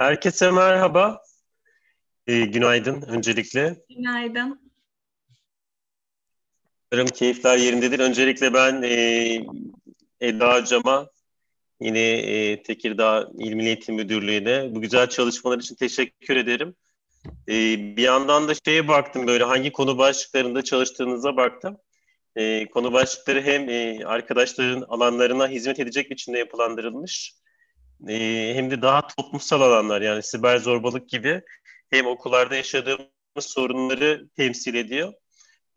Herkese merhaba. Ee, günaydın öncelikle. Günaydın. Umarım keyifler yerindedir. Öncelikle ben e, Eda Cam'a yine e, Tekirdağ İl Eğitim Müdürlüğü'ne bu güzel çalışmalar için teşekkür ederim. E, bir yandan da şeye baktım böyle hangi konu başlıklarında çalıştığınıza baktım. E, konu başlıkları hem e, arkadaşların alanlarına hizmet edecek biçimde yapılandırılmış ee, hem de daha toplumsal alanlar yani siber zorbalık gibi hem okullarda yaşadığımız sorunları temsil ediyor.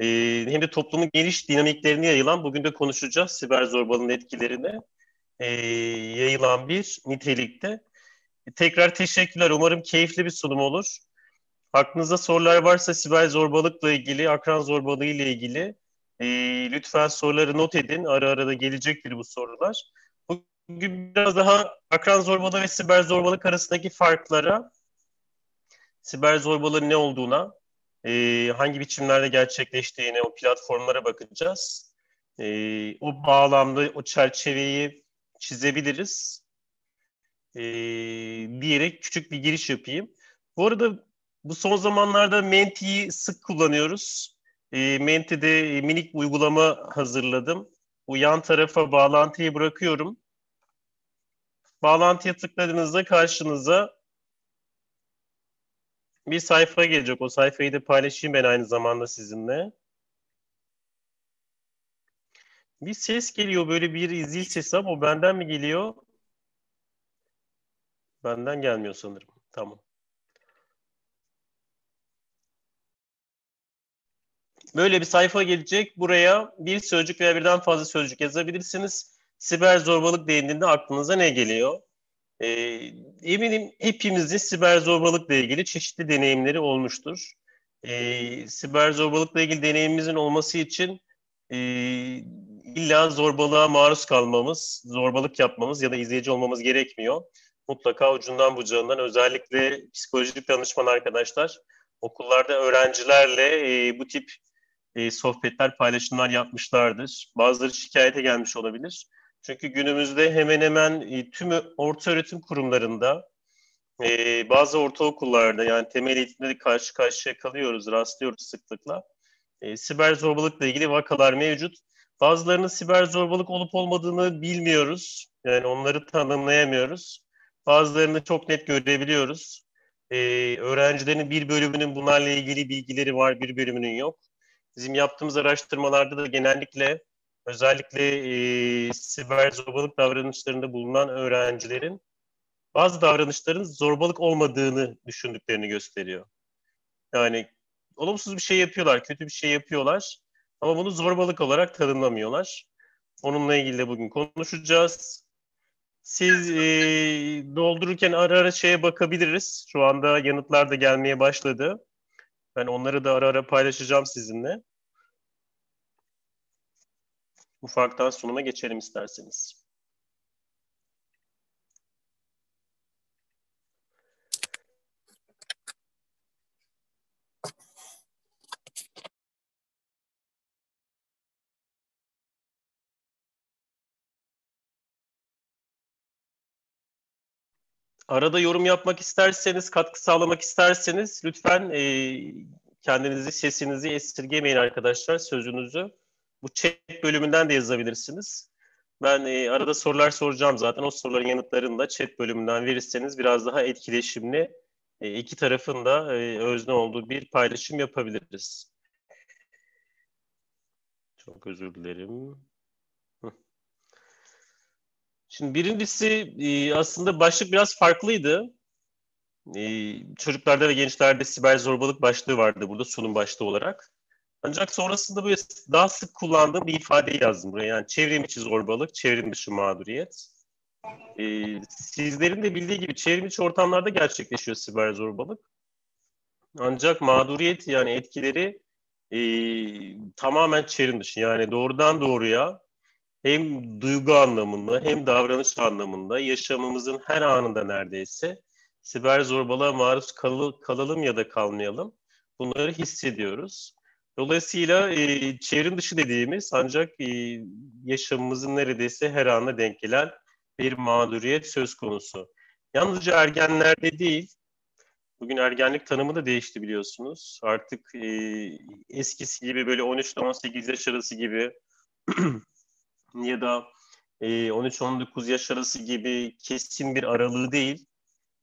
Ee, hem de toplumun geniş dinamiklerini yayılan, bugün de konuşacağız siber zorbalığın etkilerini ee, yayılan bir nitelikte. Tekrar teşekkürler. Umarım keyifli bir sunum olur. Aklınızda sorular varsa siber zorbalıkla ilgili, akran zorbalığı ile ilgili e, lütfen soruları not edin. Ara ara da gelecektir bu sorular bugün biraz daha akran zorbalığı ve siber zorbalık arasındaki farklara, siber zorbalığın ne olduğuna, e, hangi biçimlerde gerçekleştiğine, o platformlara bakacağız. E, o bağlamda, o çerçeveyi çizebiliriz e, diyerek küçük bir giriş yapayım. Bu arada bu son zamanlarda Menti'yi sık kullanıyoruz. E, Menti'de e, minik uygulama hazırladım. Bu yan tarafa bağlantıyı bırakıyorum. Bağlantıya tıkladığınızda karşınıza bir sayfa gelecek. O sayfayı da paylaşayım ben aynı zamanda sizinle. Bir ses geliyor böyle bir zil sesi ama o benden mi geliyor? Benden gelmiyor sanırım. Tamam. Böyle bir sayfa gelecek. Buraya bir sözcük veya birden fazla sözcük yazabilirsiniz. Siber zorbalık denildiğinde aklınıza ne geliyor? E, eminim hepimizin siber zorbalıkla ilgili çeşitli deneyimleri olmuştur. E, siber zorbalıkla ilgili deneyimimizin olması için e, illa zorbalığa maruz kalmamız, zorbalık yapmamız ya da izleyici olmamız gerekmiyor. Mutlaka ucundan bucağından özellikle psikolojik danışman arkadaşlar okullarda öğrencilerle e, bu tip e, sohbetler, paylaşımlar yapmışlardır. Bazıları şikayete gelmiş olabilir. Çünkü günümüzde hemen hemen e, tüm orta öğretim kurumlarında e, bazı ortaokullarda yani temel eğitimde karşı karşıya kalıyoruz, rastlıyoruz sıklıkla. E, siber zorbalıkla ilgili vakalar mevcut. Bazılarının siber zorbalık olup olmadığını bilmiyoruz. Yani onları tanımlayamıyoruz. Bazılarını çok net görebiliyoruz. E, öğrencilerin bir bölümünün bunlarla ilgili bilgileri var, bir bölümünün yok. Bizim yaptığımız araştırmalarda da genellikle özellikle e, siber zorbalık davranışlarında bulunan öğrencilerin bazı davranışların zorbalık olmadığını düşündüklerini gösteriyor. Yani olumsuz bir şey yapıyorlar, kötü bir şey yapıyorlar ama bunu zorbalık olarak tanımlamıyorlar. Onunla ilgili de bugün konuşacağız. Siz e, doldururken ara ara şeye bakabiliriz. Şu anda yanıtlar da gelmeye başladı. Ben onları da ara ara paylaşacağım sizinle. Ufaktan sunuma geçelim isterseniz. Arada yorum yapmak isterseniz, katkı sağlamak isterseniz lütfen e, kendinizi, sesinizi esirgemeyin arkadaşlar, sözünüzü. Bu chat bölümünden de yazabilirsiniz. Ben e, arada sorular soracağım zaten. O soruların yanıtlarını da chat bölümünden verirseniz biraz daha etkileşimli e, iki tarafın da e, özne olduğu bir paylaşım yapabiliriz. Çok özür dilerim. Şimdi birincisi e, aslında başlık biraz farklıydı. E, çocuklarda ve gençlerde siber zorbalık başlığı vardı burada sunum başlığı olarak. Ancak sonrasında böyle daha sık kullandığım bir ifadeyi yazdım buraya. Yani çevrim içi zorbalık, çevrim dışı mağduriyet. Ee, sizlerin de bildiği gibi çevrim içi ortamlarda gerçekleşiyor siber zorbalık. Ancak mağduriyet yani etkileri e, tamamen çevrim dışı. Yani doğrudan doğruya hem duygu anlamında hem davranış anlamında yaşamımızın her anında neredeyse siber zorbalığa maruz kal kalalım ya da kalmayalım bunları hissediyoruz. Dolayısıyla e, çevrim dışı dediğimiz ancak e, yaşamımızın neredeyse her anına denk gelen bir mağduriyet söz konusu. Yalnızca ergenlerde değil, bugün ergenlik tanımı da değişti biliyorsunuz. Artık e, eskisi gibi böyle 13-18 yaş arası gibi ya da e, 13-19 yaş arası gibi kesin bir aralığı değil,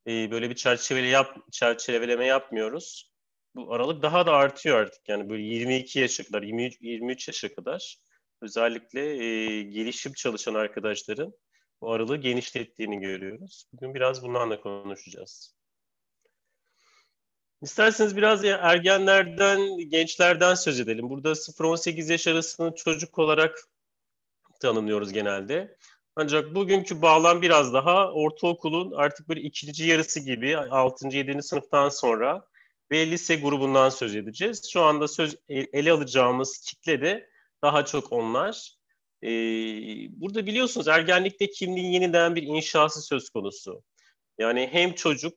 e, böyle bir çerçevele yap, çerçeveleme yapmıyoruz bu aralık daha da artıyor artık. Yani böyle 22 yaşa kadar, 23, 23 yaşa kadar özellikle e, gelişim çalışan arkadaşların bu aralığı genişlettiğini görüyoruz. Bugün biraz bundan da konuşacağız. İsterseniz biraz ergenlerden, gençlerden söz edelim. Burada 0-18 yaş arasını çocuk olarak tanımlıyoruz genelde. Ancak bugünkü bağlam biraz daha ortaokulun artık bir ikinci yarısı gibi 6. 7. sınıftan sonra ve lise grubundan söz edeceğiz. Şu anda söz e, ele alacağımız kitle de daha çok onlar. Ee, burada biliyorsunuz ergenlikte kimliğin yeniden bir inşası söz konusu. Yani hem çocuk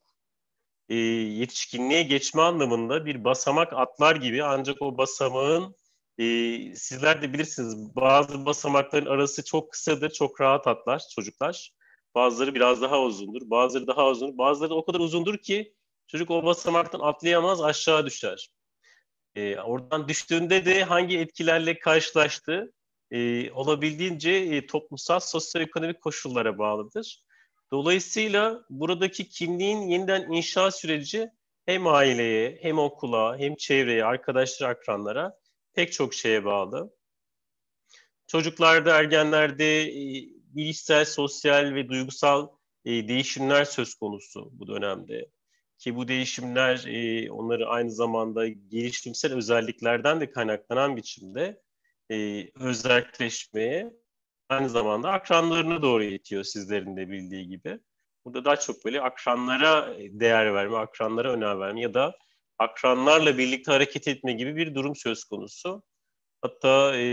e, yetişkinliğe geçme anlamında bir basamak atlar gibi ancak o basamağın e, sizler de bilirsiniz bazı basamakların arası çok kısadır, çok rahat atlar çocuklar. Bazıları biraz daha uzundur, bazıları daha uzundur. bazıları o kadar uzundur ki Çocuk o basamaktan atlayamaz aşağı düşer. E, oradan düştüğünde de hangi etkilerle karşılaştı e, olabildiğince e, toplumsal sosyoekonomik koşullara bağlıdır. Dolayısıyla buradaki kimliğin yeniden inşa süreci hem aileye, hem okula, hem çevreye, arkadaşlara, akranlara pek çok şeye bağlı. Çocuklarda, ergenlerde e, bilişsel, sosyal ve duygusal e, değişimler söz konusu bu dönemde. Ki bu değişimler e, onları aynı zamanda gelişimsel özelliklerden de kaynaklanan biçimde e, özelleşmeye aynı zamanda akranlarına doğru yetiyor sizlerin de bildiği gibi. Burada daha çok böyle akranlara e, değer verme, akranlara önem verme ya da akranlarla birlikte hareket etme gibi bir durum söz konusu. Hatta e,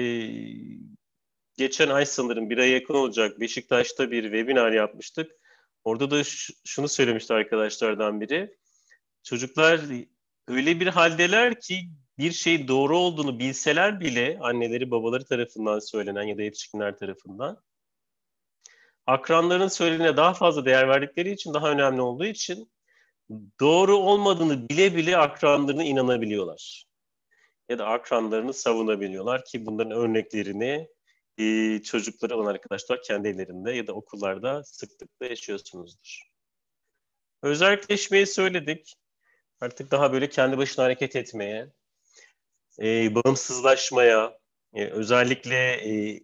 geçen ay sanırım bir ay yakın olacak Beşiktaş'ta bir webinar yapmıştık. Orada da şunu söylemişti arkadaşlardan biri. Çocuklar öyle bir haldeler ki bir şey doğru olduğunu bilseler bile anneleri babaları tarafından söylenen ya da yetişkinler tarafından akranların söylediğine daha fazla değer verdikleri için daha önemli olduğu için doğru olmadığını bile bile akranlarına inanabiliyorlar. Ya da akranlarını savunabiliyorlar ki bunların örneklerini e, çocukları olan arkadaşlar kendi ellerinde ya da okullarda sıklıkla yaşıyorsunuzdur. Özelleşmeyi söyledik. Artık daha böyle kendi başına hareket etmeye, e, bağımsızlaşmaya, e, özellikle e,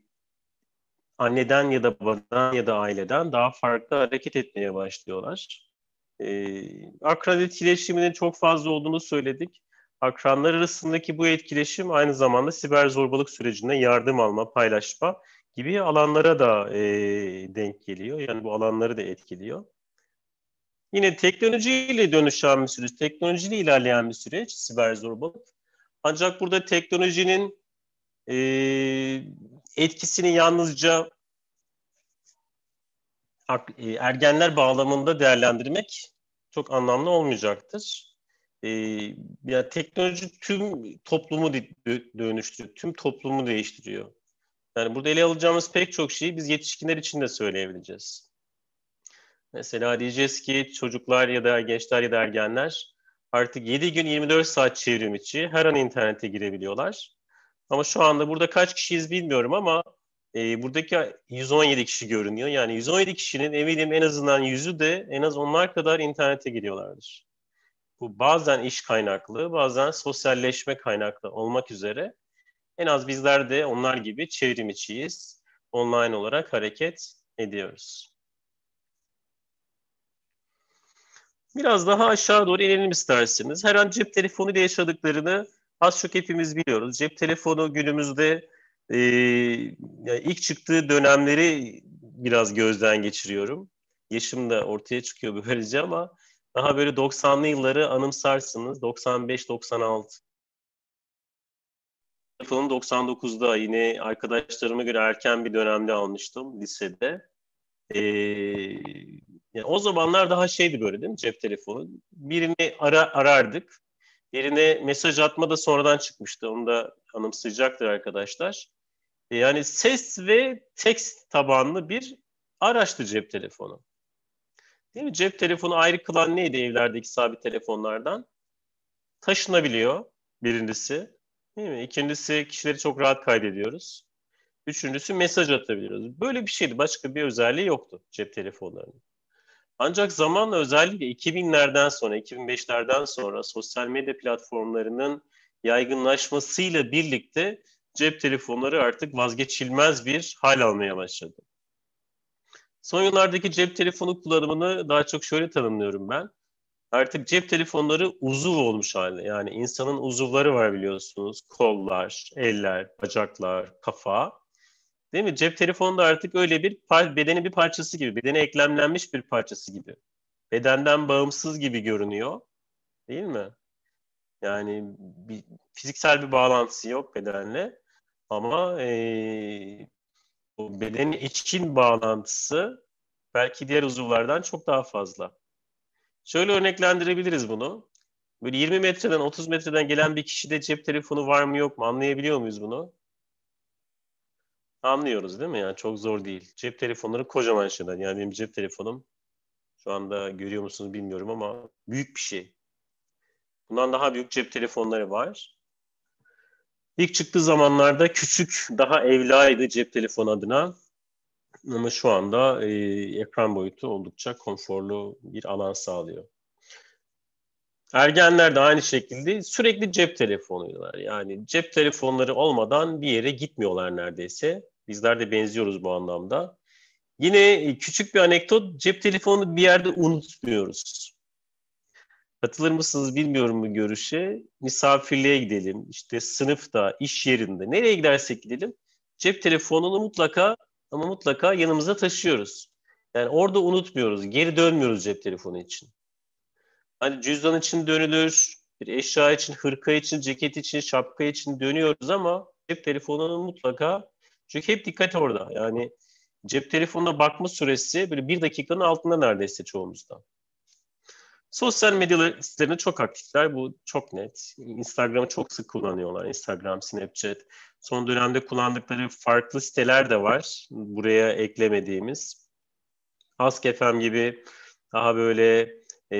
anneden ya da babadan ya da aileden daha farklı hareket etmeye başlıyorlar. E, akran etkileşiminin çok fazla olduğunu söyledik akranlar arasındaki bu etkileşim aynı zamanda siber zorbalık sürecinde yardım alma, paylaşma gibi alanlara da e, denk geliyor. Yani bu alanları da etkiliyor. Yine teknolojiyle dönüşen bir süreç, teknolojiyle ilerleyen bir süreç siber zorbalık. Ancak burada teknolojinin e, etkisini yalnızca e, ergenler bağlamında değerlendirmek çok anlamlı olmayacaktır e, ee, yani teknoloji tüm toplumu dönüştürüyor, tüm toplumu değiştiriyor. Yani burada ele alacağımız pek çok şeyi biz yetişkinler için de söyleyebileceğiz. Mesela diyeceğiz ki çocuklar ya da gençler ya da ergenler artık 7 gün 24 saat çevrim içi her an internete girebiliyorlar. Ama şu anda burada kaç kişiyiz bilmiyorum ama e, buradaki 117 kişi görünüyor. Yani 117 kişinin eminim en azından yüzü de en az onlar kadar internete giriyorlardır bu bazen iş kaynaklı, bazen sosyalleşme kaynaklı olmak üzere en az bizler de onlar gibi çevrim içiyiz. Online olarak hareket ediyoruz. Biraz daha aşağı doğru inelim isterseniz. Her an cep telefonu yaşadıklarını az çok hepimiz biliyoruz. Cep telefonu günümüzde e, yani ilk çıktığı dönemleri biraz gözden geçiriyorum. Yaşım da ortaya çıkıyor böylece ama daha böyle 90'lı yılları anımsarsınız. 95-96. Telefonum 99'da yine arkadaşlarıma göre erken bir dönemde almıştım lisede. Ee, yani o zamanlar daha şeydi böyle değil mi cep telefonu? Birini ara, arardık. Birine mesaj atma da sonradan çıkmıştı. Onu da anımsayacaktır arkadaşlar. Ee, yani ses ve tekst tabanlı bir araçtı cep telefonu. Değil mi? Cep telefonu ayrı kılan neydi evlerdeki sabit telefonlardan? Taşınabiliyor birincisi. Değil mi? İkincisi kişileri çok rahat kaydediyoruz. Üçüncüsü mesaj atabiliyoruz. Böyle bir şeydi. Başka bir özelliği yoktu cep telefonlarının. Ancak zamanla özellikle 2000'lerden sonra, 2005'lerden sonra sosyal medya platformlarının yaygınlaşmasıyla birlikte cep telefonları artık vazgeçilmez bir hal almaya başladı. Son yıllardaki cep telefonu kullanımını daha çok şöyle tanımlıyorum ben. Artık cep telefonları uzuv olmuş hali. Yani insanın uzuvları var biliyorsunuz. Kollar, eller, bacaklar, kafa. Değil mi? Cep telefonu da artık öyle bir bedenin bir parçası gibi, bedene eklemlenmiş bir parçası gibi. Bedenden bağımsız gibi görünüyor. Değil mi? Yani bir, fiziksel bir bağlantısı yok bedenle ama e, bedenin için bağlantısı belki diğer uzuvlardan çok daha fazla. Şöyle örneklendirebiliriz bunu. Böyle 20 metreden 30 metreden gelen bir kişide cep telefonu var mı yok mu anlayabiliyor muyuz bunu? Anlıyoruz değil mi? Yani çok zor değil. Cep telefonları kocaman şeyler. Yani benim cep telefonum şu anda görüyor musunuz bilmiyorum ama büyük bir şey. Bundan daha büyük cep telefonları var. İlk çıktığı zamanlarda küçük, daha evlaydı cep telefon adına. Ama şu anda e, ekran boyutu oldukça konforlu bir alan sağlıyor. Ergenler de aynı şekilde sürekli cep telefonuydular. Yani cep telefonları olmadan bir yere gitmiyorlar neredeyse. Bizler de benziyoruz bu anlamda. Yine e, küçük bir anekdot, cep telefonu bir yerde unutmuyoruz. Katılır mısınız bilmiyorum bu görüşe. Misafirliğe gidelim, işte sınıfta, iş yerinde, nereye gidersek gidelim cep telefonunu mutlaka ama mutlaka yanımıza taşıyoruz. Yani orada unutmuyoruz, geri dönmüyoruz cep telefonu için. Hani cüzdan için dönülür, bir eşya için, hırka için, ceket için, şapka için dönüyoruz ama cep telefonunu mutlaka çünkü hep dikkat orada. Yani cep telefonuna bakma süresi böyle bir dakikanın altında neredeyse çoğumuzda. Sosyal medya sitelerinde çok aktifler. Bu çok net. Instagram'ı çok sık kullanıyorlar. Instagram, Snapchat. Son dönemde kullandıkları farklı siteler de var. Buraya eklemediğimiz. Ask.fm gibi daha böyle e,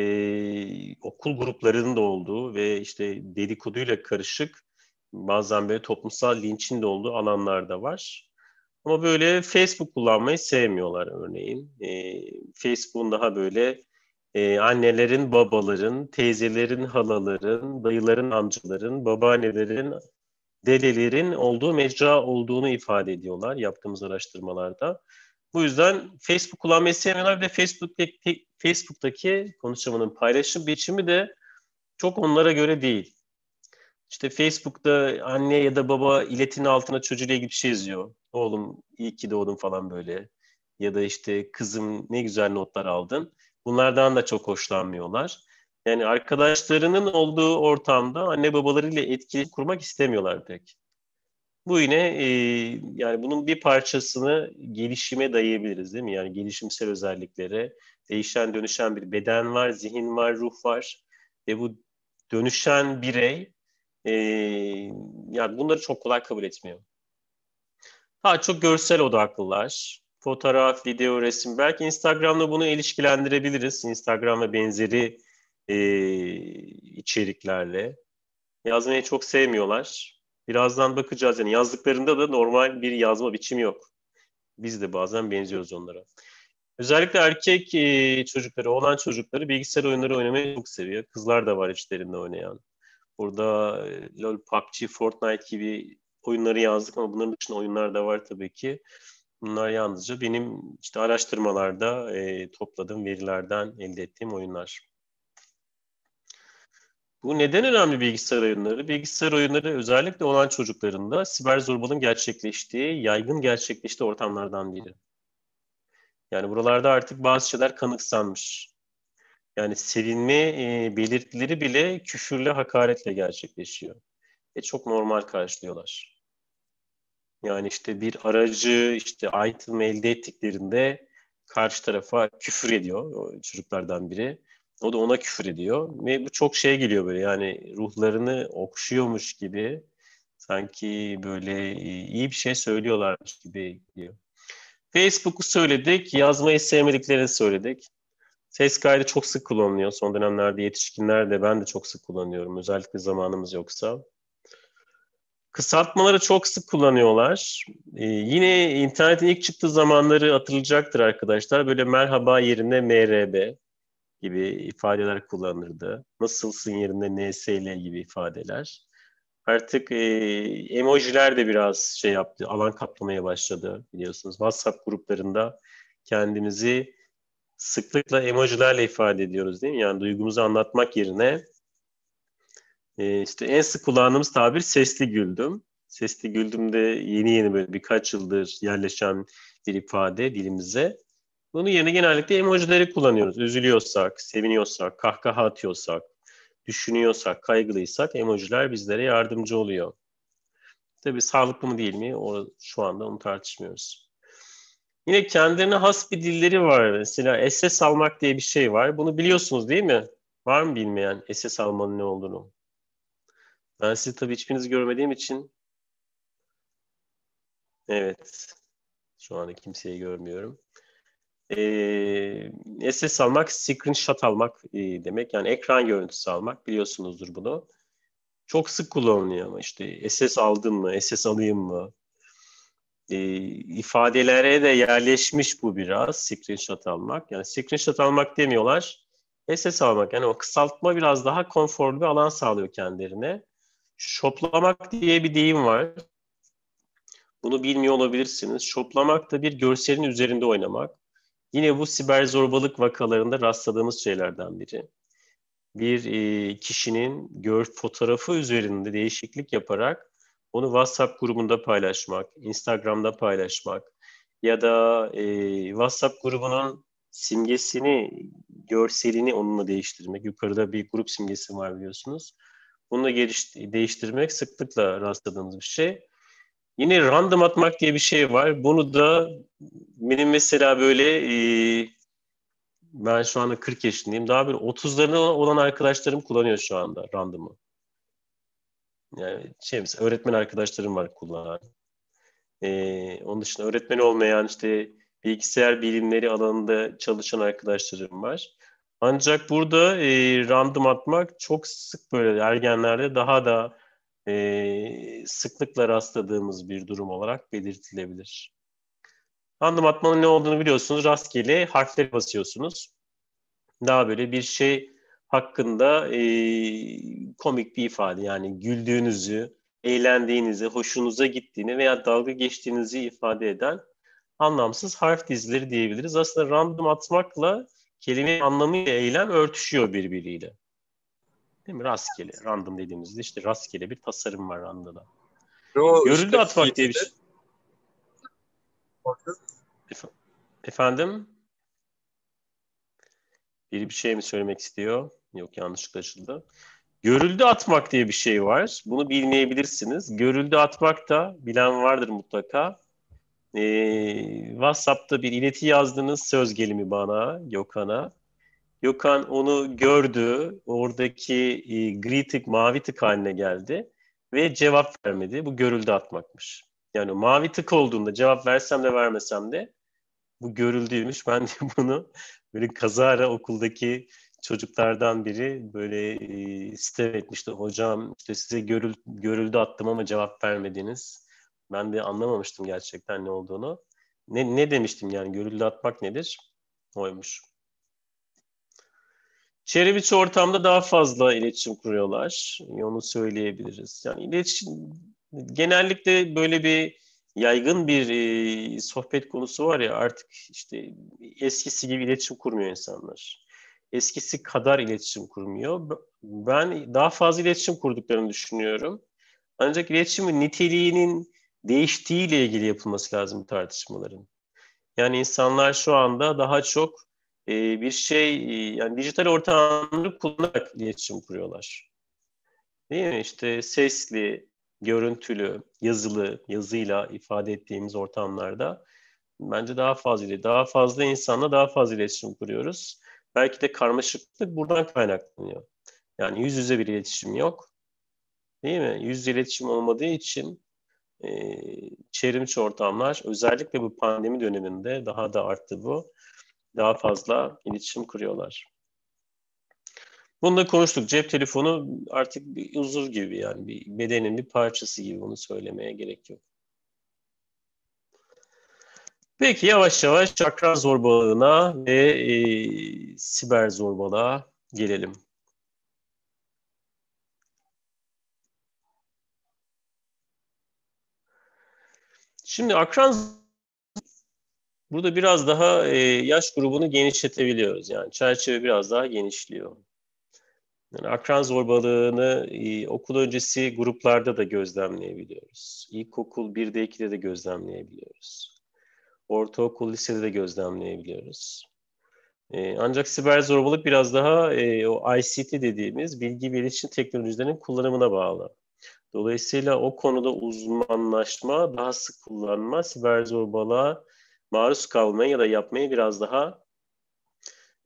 okul gruplarının da olduğu ve işte dedikoduyla karışık bazen böyle toplumsal linçin de olduğu alanlarda var. Ama böyle Facebook kullanmayı sevmiyorlar örneğin. E, Facebook'un daha böyle e, annelerin, babaların, teyzelerin, halaların, dayıların, amcaların, babaannelerin, dedelerin olduğu mecra olduğunu ifade ediyorlar yaptığımız araştırmalarda. Bu yüzden Facebook kullanmayı sevmiyorlar ve Facebook'taki, Facebook'taki konuşmanın paylaşım biçimi de çok onlara göre değil. İşte Facebook'ta anne ya da baba iletinin altına çocuğuyla ilgili bir şey yazıyor. Oğlum iyi ki doğdun falan böyle. Ya da işte kızım ne güzel notlar aldın. Bunlardan da çok hoşlanmıyorlar. Yani arkadaşlarının olduğu ortamda anne babalarıyla etki kurmak istemiyorlar pek. Bu yine e, yani bunun bir parçasını gelişime dayayabiliriz değil mi? Yani gelişimsel özelliklere değişen dönüşen bir beden var, zihin var, ruh var. Ve bu dönüşen birey e, yani bunları çok kolay kabul etmiyor. Daha çok görsel odaklılar fotoğraf, video, resim. Belki Instagram'la bunu ilişkilendirebiliriz. Instagram ve benzeri e, içeriklerle. Yazmayı çok sevmiyorlar. Birazdan bakacağız. Yani yazdıklarında da normal bir yazma biçimi yok. Biz de bazen benziyoruz onlara. Özellikle erkek e, çocukları, olan çocukları bilgisayar oyunları oynamayı çok seviyor. Kızlar da var içlerinde oynayan. Burada e, LoL, PUBG, Fortnite gibi oyunları yazdık ama bunların dışında oyunlar da var tabii ki. Bunlar yalnızca benim işte araştırmalarda e, topladığım verilerden elde ettiğim oyunlar. Bu neden önemli bilgisayar oyunları? Bilgisayar oyunları özellikle olan çocuklarında siber zorbalığın gerçekleştiği, yaygın gerçekleştiği ortamlardan biri. Yani buralarda artık bazı şeyler kanıksanmış. Yani sevinme e, belirtileri bile küfürle, hakaretle gerçekleşiyor. ve çok normal karşılıyorlar. Yani işte bir aracı işte item elde ettiklerinde karşı tarafa küfür ediyor o çocuklardan biri. O da ona küfür ediyor ve bu çok şey geliyor böyle yani ruhlarını okşuyormuş gibi sanki böyle e, iyi bir şey söylüyorlarmış gibi geliyor. Facebook'u söyledik, yazmayı sevmediklerini söyledik. Ses kaydı çok sık kullanılıyor. Son dönemlerde yetişkinler de ben de çok sık kullanıyorum. Özellikle zamanımız yoksa. Kısaltmaları çok sık kullanıyorlar. Ee, yine internetin ilk çıktığı zamanları hatırlayacaktır arkadaşlar. Böyle merhaba yerine MRB gibi ifadeler kullanırdı. Nasılsın yerine NSL gibi ifadeler. Artık e, emojiler de biraz şey yaptı, alan kaplamaya başladı biliyorsunuz. WhatsApp gruplarında kendimizi sıklıkla emojilerle ifade ediyoruz değil mi? Yani duygumuzu anlatmak yerine e, işte en sık kullandığımız tabir sesli güldüm. Sesli güldüm de yeni yeni böyle birkaç yıldır yerleşen bir ifade dilimize. Bunu yerine genellikle emojileri kullanıyoruz. Üzülüyorsak, seviniyorsak, kahkaha atıyorsak, düşünüyorsak, kaygılıysak emojiler bizlere yardımcı oluyor. Tabii sağlıklı mı değil mi? O, şu anda onu tartışmıyoruz. Yine kendilerine has bir dilleri var. Mesela SS almak diye bir şey var. Bunu biliyorsunuz değil mi? Var mı bilmeyen SS almanın ne olduğunu? Ben sizi tabii hiçbiriniz görmediğim için evet şu anda kimseyi görmüyorum. Ee, SS almak, screenshot almak e, demek. Yani ekran görüntüsü almak biliyorsunuzdur bunu. Çok sık kullanılıyor ama işte SS aldın mı, SS alayım mı? E, ifadelere de yerleşmiş bu biraz screenshot almak. Yani screenshot almak demiyorlar. SS almak yani o kısaltma biraz daha konforlu bir alan sağlıyor kendilerine. Şoplamak diye bir deyim var. Bunu bilmiyor olabilirsiniz. Şoplamak da bir görselin üzerinde oynamak. Yine bu siber zorbalık vakalarında rastladığımız şeylerden biri. Bir e, kişinin gör fotoğrafı üzerinde değişiklik yaparak onu WhatsApp grubunda paylaşmak, Instagram'da paylaşmak ya da e, WhatsApp grubunun simgesini, görselini onunla değiştirmek. Yukarıda bir grup simgesi var biliyorsunuz. Bunu da değiştirmek sıklıkla rastladığımız bir şey. Yine random atmak diye bir şey var. Bunu da benim mesela böyle e, ben şu anda 40 yaşındayım. Daha bir 30'larında olan arkadaşlarım kullanıyor şu anda random'ı. Yani şey mesela öğretmen arkadaşlarım var kullanan. E, onun dışında öğretmen olmayan işte bilgisayar bilimleri alanında çalışan arkadaşlarım var. Ancak burada e, random atmak çok sık böyle ergenlerde daha da e, sıklıkla rastladığımız bir durum olarak belirtilebilir. Random atmanın ne olduğunu biliyorsunuz. Rastgele harfleri basıyorsunuz. Daha böyle bir şey hakkında e, komik bir ifade yani güldüğünüzü, eğlendiğinizi, hoşunuza gittiğini veya dalga geçtiğinizi ifade eden anlamsız harf dizileri diyebiliriz. Aslında random atmakla kelime ile eylem örtüşüyor birbiriyle. Değil mi? Rastgele. Random dediğimizde işte rastgele bir tasarım var randada. Görüldü işte atmak diye bir şey. efendim? Biri bir şey mi söylemek istiyor? Yok yanlışlıkla açıldı. Görüldü atmak diye bir şey var. Bunu bilmeyebilirsiniz. Görüldü atmak da bilen vardır mutlaka e, WhatsApp'ta bir ileti yazdınız söz gelimi bana, Gökhan'a. Gökhan onu gördü. Oradaki e, gri tık, mavi tık haline geldi ve cevap vermedi. Bu görüldü atmakmış. Yani mavi tık olduğunda cevap versem de vermesem de bu görüldüymüş. Ben de bunu böyle kazara okuldaki çocuklardan biri böyle e, sitem Hocam işte size görül, görüldü attım ama cevap vermediniz ben de anlamamıştım gerçekten ne olduğunu. Ne, ne demiştim yani gürültü atmak nedir? Oymuş. Çevreviç ortamda daha fazla iletişim kuruyorlar. Onu söyleyebiliriz. Yani iletişim genellikle böyle bir yaygın bir e, sohbet konusu var ya artık işte eskisi gibi iletişim kurmuyor insanlar. Eskisi kadar iletişim kurmuyor. Ben daha fazla iletişim kurduklarını düşünüyorum. Ancak iletişimin niteliğinin değiştiğiyle ilgili yapılması lazım bu tartışmaların. Yani insanlar şu anda daha çok e, bir şey e, yani dijital ortamları kullanarak iletişim kuruyorlar. Değil mi? İşte sesli, görüntülü, yazılı, yazıyla ifade ettiğimiz ortamlarda bence daha fazla daha fazla insanla daha fazla iletişim kuruyoruz. Belki de karmaşıklık buradan kaynaklanıyor. Yani yüz yüze bir iletişim yok. Değil mi? Yüz yüze iletişim olmadığı için e, ee, çevrimçi ortamlar özellikle bu pandemi döneminde daha da arttı bu. Daha fazla iletişim kuruyorlar. Bunu da konuştuk. Cep telefonu artık bir huzur gibi yani bir bedenin bir parçası gibi bunu söylemeye gerek yok. Peki yavaş yavaş çakra zorbalığına ve e, siber zorbalığa gelelim. Şimdi akran burada biraz daha e, yaş grubunu genişletebiliyoruz. Yani çerçeve biraz daha genişliyor. Yani akran zorbalığını e, okul öncesi gruplarda da gözlemleyebiliyoruz. İlkokul 1'de 2'de de gözlemleyebiliyoruz. Ortaokul lisede de gözlemleyebiliyoruz. E, ancak siber zorbalık biraz daha e, o ICT dediğimiz bilgi bilişim teknolojilerinin kullanımına bağlı. Dolayısıyla o konuda uzmanlaşma, daha sık kullanma, siber zorbalığa maruz kalmaya ya da yapmayı biraz daha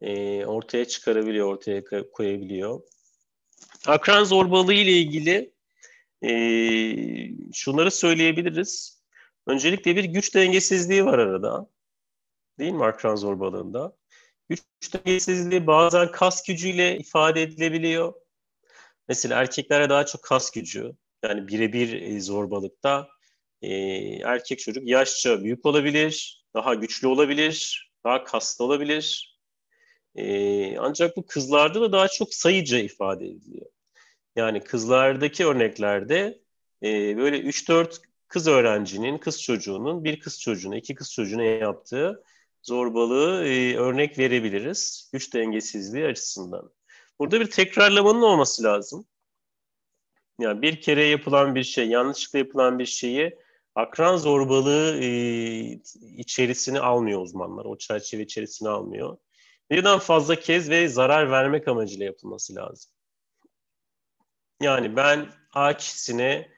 e, ortaya çıkarabiliyor, ortaya koyabiliyor. Akran zorbalığı ile ilgili e, şunları söyleyebiliriz. Öncelikle bir güç dengesizliği var arada. Değil mi akran zorbalığında? Güç dengesizliği bazen kas gücüyle ifade edilebiliyor. Mesela erkeklere daha çok kas gücü, yani birebir e, zorbalıkta e, erkek çocuk yaşça büyük olabilir, daha güçlü olabilir, daha kaslı olabilir. E, ancak bu kızlarda da daha çok sayıca ifade ediliyor. Yani kızlardaki örneklerde e, böyle 3-4 kız öğrencinin, kız çocuğunun bir kız çocuğuna, iki kız çocuğuna yaptığı zorbalığı e, örnek verebiliriz güç dengesizliği açısından. Burada bir tekrarlamanın olması lazım. Yani bir kere yapılan bir şey, yanlışlıkla yapılan bir şeyi akran zorbalığı e, içerisine almıyor uzmanlar. O çerçeve içerisine almıyor. Birden fazla kez ve zarar vermek amacıyla yapılması lazım. Yani ben A kişisine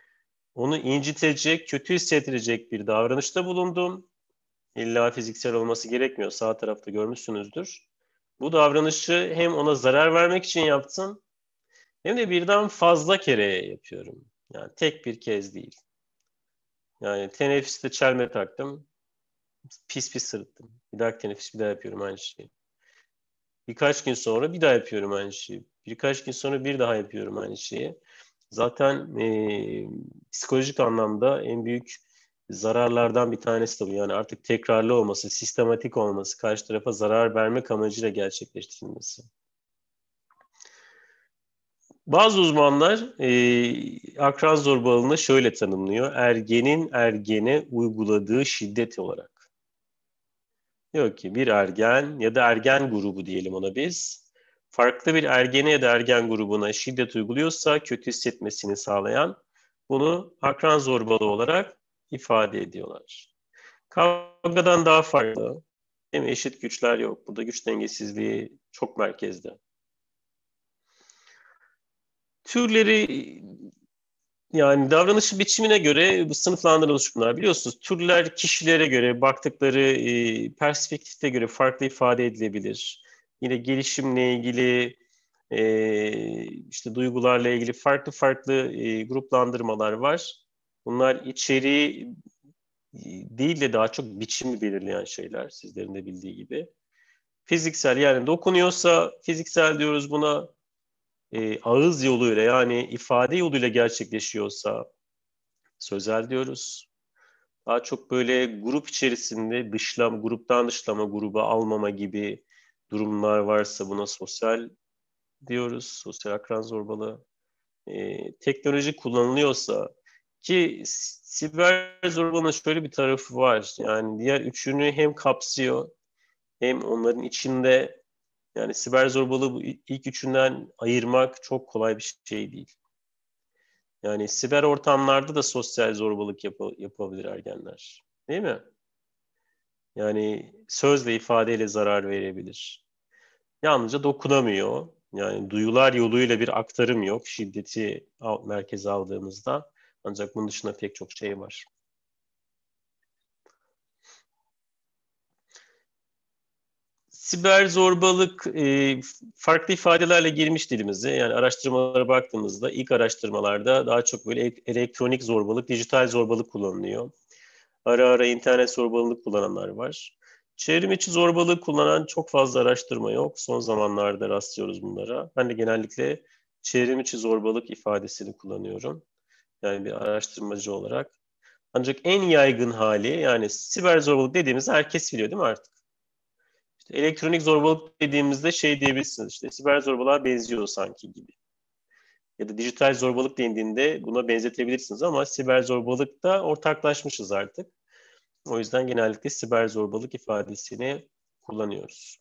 onu incitecek, kötü hissettirecek bir davranışta bulundum. İlla fiziksel olması gerekmiyor. Sağ tarafta görmüşsünüzdür. Bu davranışı hem ona zarar vermek için yaptım hem de birden fazla kere yapıyorum. Yani tek bir kez değil. Yani teneffüste çelme taktım. Pis pis sırıttım. Bir daha teneffüs bir daha yapıyorum aynı şeyi. Birkaç gün sonra bir daha yapıyorum aynı şeyi. Birkaç gün sonra bir daha yapıyorum aynı şeyi. Zaten e, psikolojik anlamda en büyük zararlardan bir tanesi de bu. Yani artık tekrarlı olması, sistematik olması, karşı tarafa zarar vermek amacıyla gerçekleştirilmesi. Bazı uzmanlar e, akran zorbalığını şöyle tanımlıyor. Ergenin ergene uyguladığı şiddet olarak. Diyor ki bir ergen ya da ergen grubu diyelim ona biz. Farklı bir ergene ya da ergen grubuna şiddet uyguluyorsa kötü hissetmesini sağlayan bunu akran zorbalığı olarak ifade ediyorlar. Kavgadan daha farklı. Değil Eşit güçler yok. Burada güç dengesizliği çok merkezde. Türleri yani davranış biçimine göre bu sınıflandırılmış bunlar. Biliyorsunuz türler kişilere göre, baktıkları e, perspektifte göre farklı ifade edilebilir. Yine gelişimle ilgili, e, işte duygularla ilgili farklı farklı e, gruplandırmalar var. Bunlar içeriği e, değil de daha çok biçimi belirleyen şeyler sizlerin de bildiği gibi. Fiziksel yani dokunuyorsa fiziksel diyoruz buna e, ağız yoluyla yani ifade yoluyla gerçekleşiyorsa sözel diyoruz. Daha çok böyle grup içerisinde dışlam, gruptan dışlama, gruba almama gibi durumlar varsa buna sosyal diyoruz. Sosyal akran zorbalığı. E, teknoloji kullanılıyorsa ki siber zorbalığın şöyle bir tarafı var. Yani diğer üçünü hem kapsıyor hem onların içinde yani siber zorbalığı ilk üçünden ayırmak çok kolay bir şey değil. Yani siber ortamlarda da sosyal zorbalık yap yapabilir ergenler. Değil mi? Yani sözle ifadeyle zarar verebilir. Yalnızca dokunamıyor. Yani duyular yoluyla bir aktarım yok şiddeti merkeze aldığımızda. Ancak bunun dışında pek çok şey var. siber zorbalık e, farklı ifadelerle girmiş dilimize. Yani araştırmalara baktığımızda ilk araştırmalarda daha çok böyle elektronik zorbalık, dijital zorbalık kullanılıyor. Ara ara internet zorbalık kullananlar var. Çevrim içi zorbalığı kullanan çok fazla araştırma yok. Son zamanlarda rastlıyoruz bunlara. Ben de genellikle çevrim içi zorbalık ifadesini kullanıyorum. Yani bir araştırmacı olarak. Ancak en yaygın hali yani siber zorbalık dediğimiz herkes biliyor değil mi artık? elektronik zorbalık dediğimizde şey diyebilirsiniz işte siber zorbalığa benziyor sanki gibi. Ya da dijital zorbalık dendiğinde buna benzetebilirsiniz ama siber zorbalıkta ortaklaşmışız artık. O yüzden genellikle siber zorbalık ifadesini kullanıyoruz.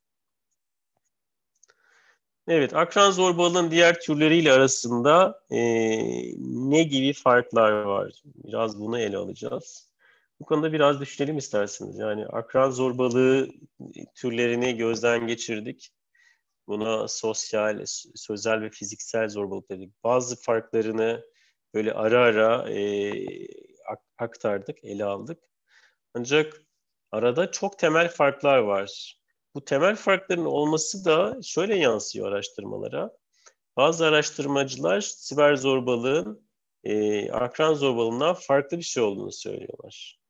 Evet, akran zorbalığın diğer türleriyle arasında e, ne gibi farklar var? Biraz bunu ele alacağız. Bu konuda biraz düşünelim isterseniz. Yani akran zorbalığı türlerini gözden geçirdik. Buna sosyal, sözel ve fiziksel zorbalık dedik. Bazı farklarını böyle ara ara e, aktardık, ele aldık. Ancak arada çok temel farklar var. Bu temel farkların olması da şöyle yansıyor araştırmalara. Bazı araştırmacılar siber zorbalığın e, akran zorbalığından farklı bir şey olduğunu söylüyorlar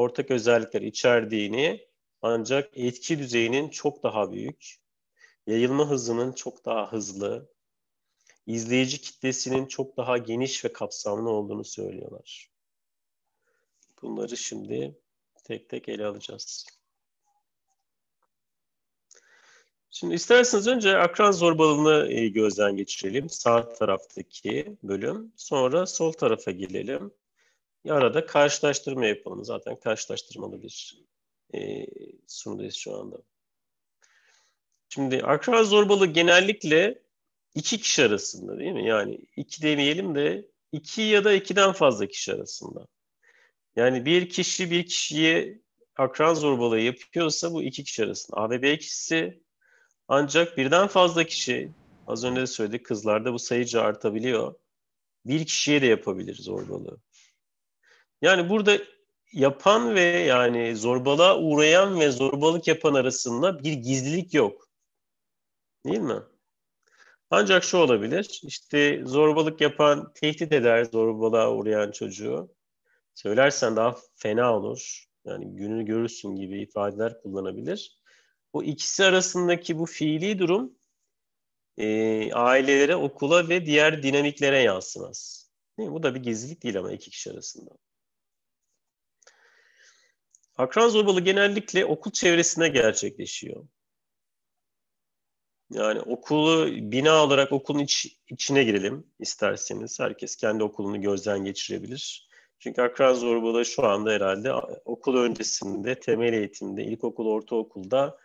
ortak özellikler içerdiğini ancak etki düzeyinin çok daha büyük, yayılma hızının çok daha hızlı, izleyici kitlesinin çok daha geniş ve kapsamlı olduğunu söylüyorlar. Bunları şimdi tek tek ele alacağız. Şimdi isterseniz önce akran zorbalığını e, gözden geçirelim. Sağ taraftaki bölüm. Sonra sol tarafa gelelim. Yarada karşılaştırma yapalım. Zaten karşılaştırmalı bir e, sunudayız şu anda. Şimdi akran zorbalığı genellikle iki kişi arasında değil mi? Yani iki demeyelim de iki ya da ikiden fazla kişi arasında. Yani bir kişi bir kişiye akran zorbalığı yapıyorsa bu iki kişi arasında. A ve B kişisi ancak birden fazla kişi az önce de söyledik kızlarda bu sayıca artabiliyor. Bir kişiye de yapabilir zorbalığı. Yani burada yapan ve yani zorbalığa uğrayan ve zorbalık yapan arasında bir gizlilik yok. Değil mi? Ancak şu olabilir. İşte zorbalık yapan tehdit eder zorbalığa uğrayan çocuğu. Söylersen daha fena olur. Yani gününü görürsün gibi ifadeler kullanabilir. Bu ikisi arasındaki bu fiili durum e, ailelere, okula ve diğer dinamiklere yansımaz. Değil mi? Bu da bir gizlilik değil ama iki kişi arasında akran zorbalığı genellikle okul çevresinde gerçekleşiyor. Yani okulu bina olarak okulun iç, içine girelim isterseniz. Herkes kendi okulunu gözden geçirebilir. Çünkü akran zorbalığı şu anda herhalde okul öncesinde, temel eğitimde, ilkokul, ortaokulda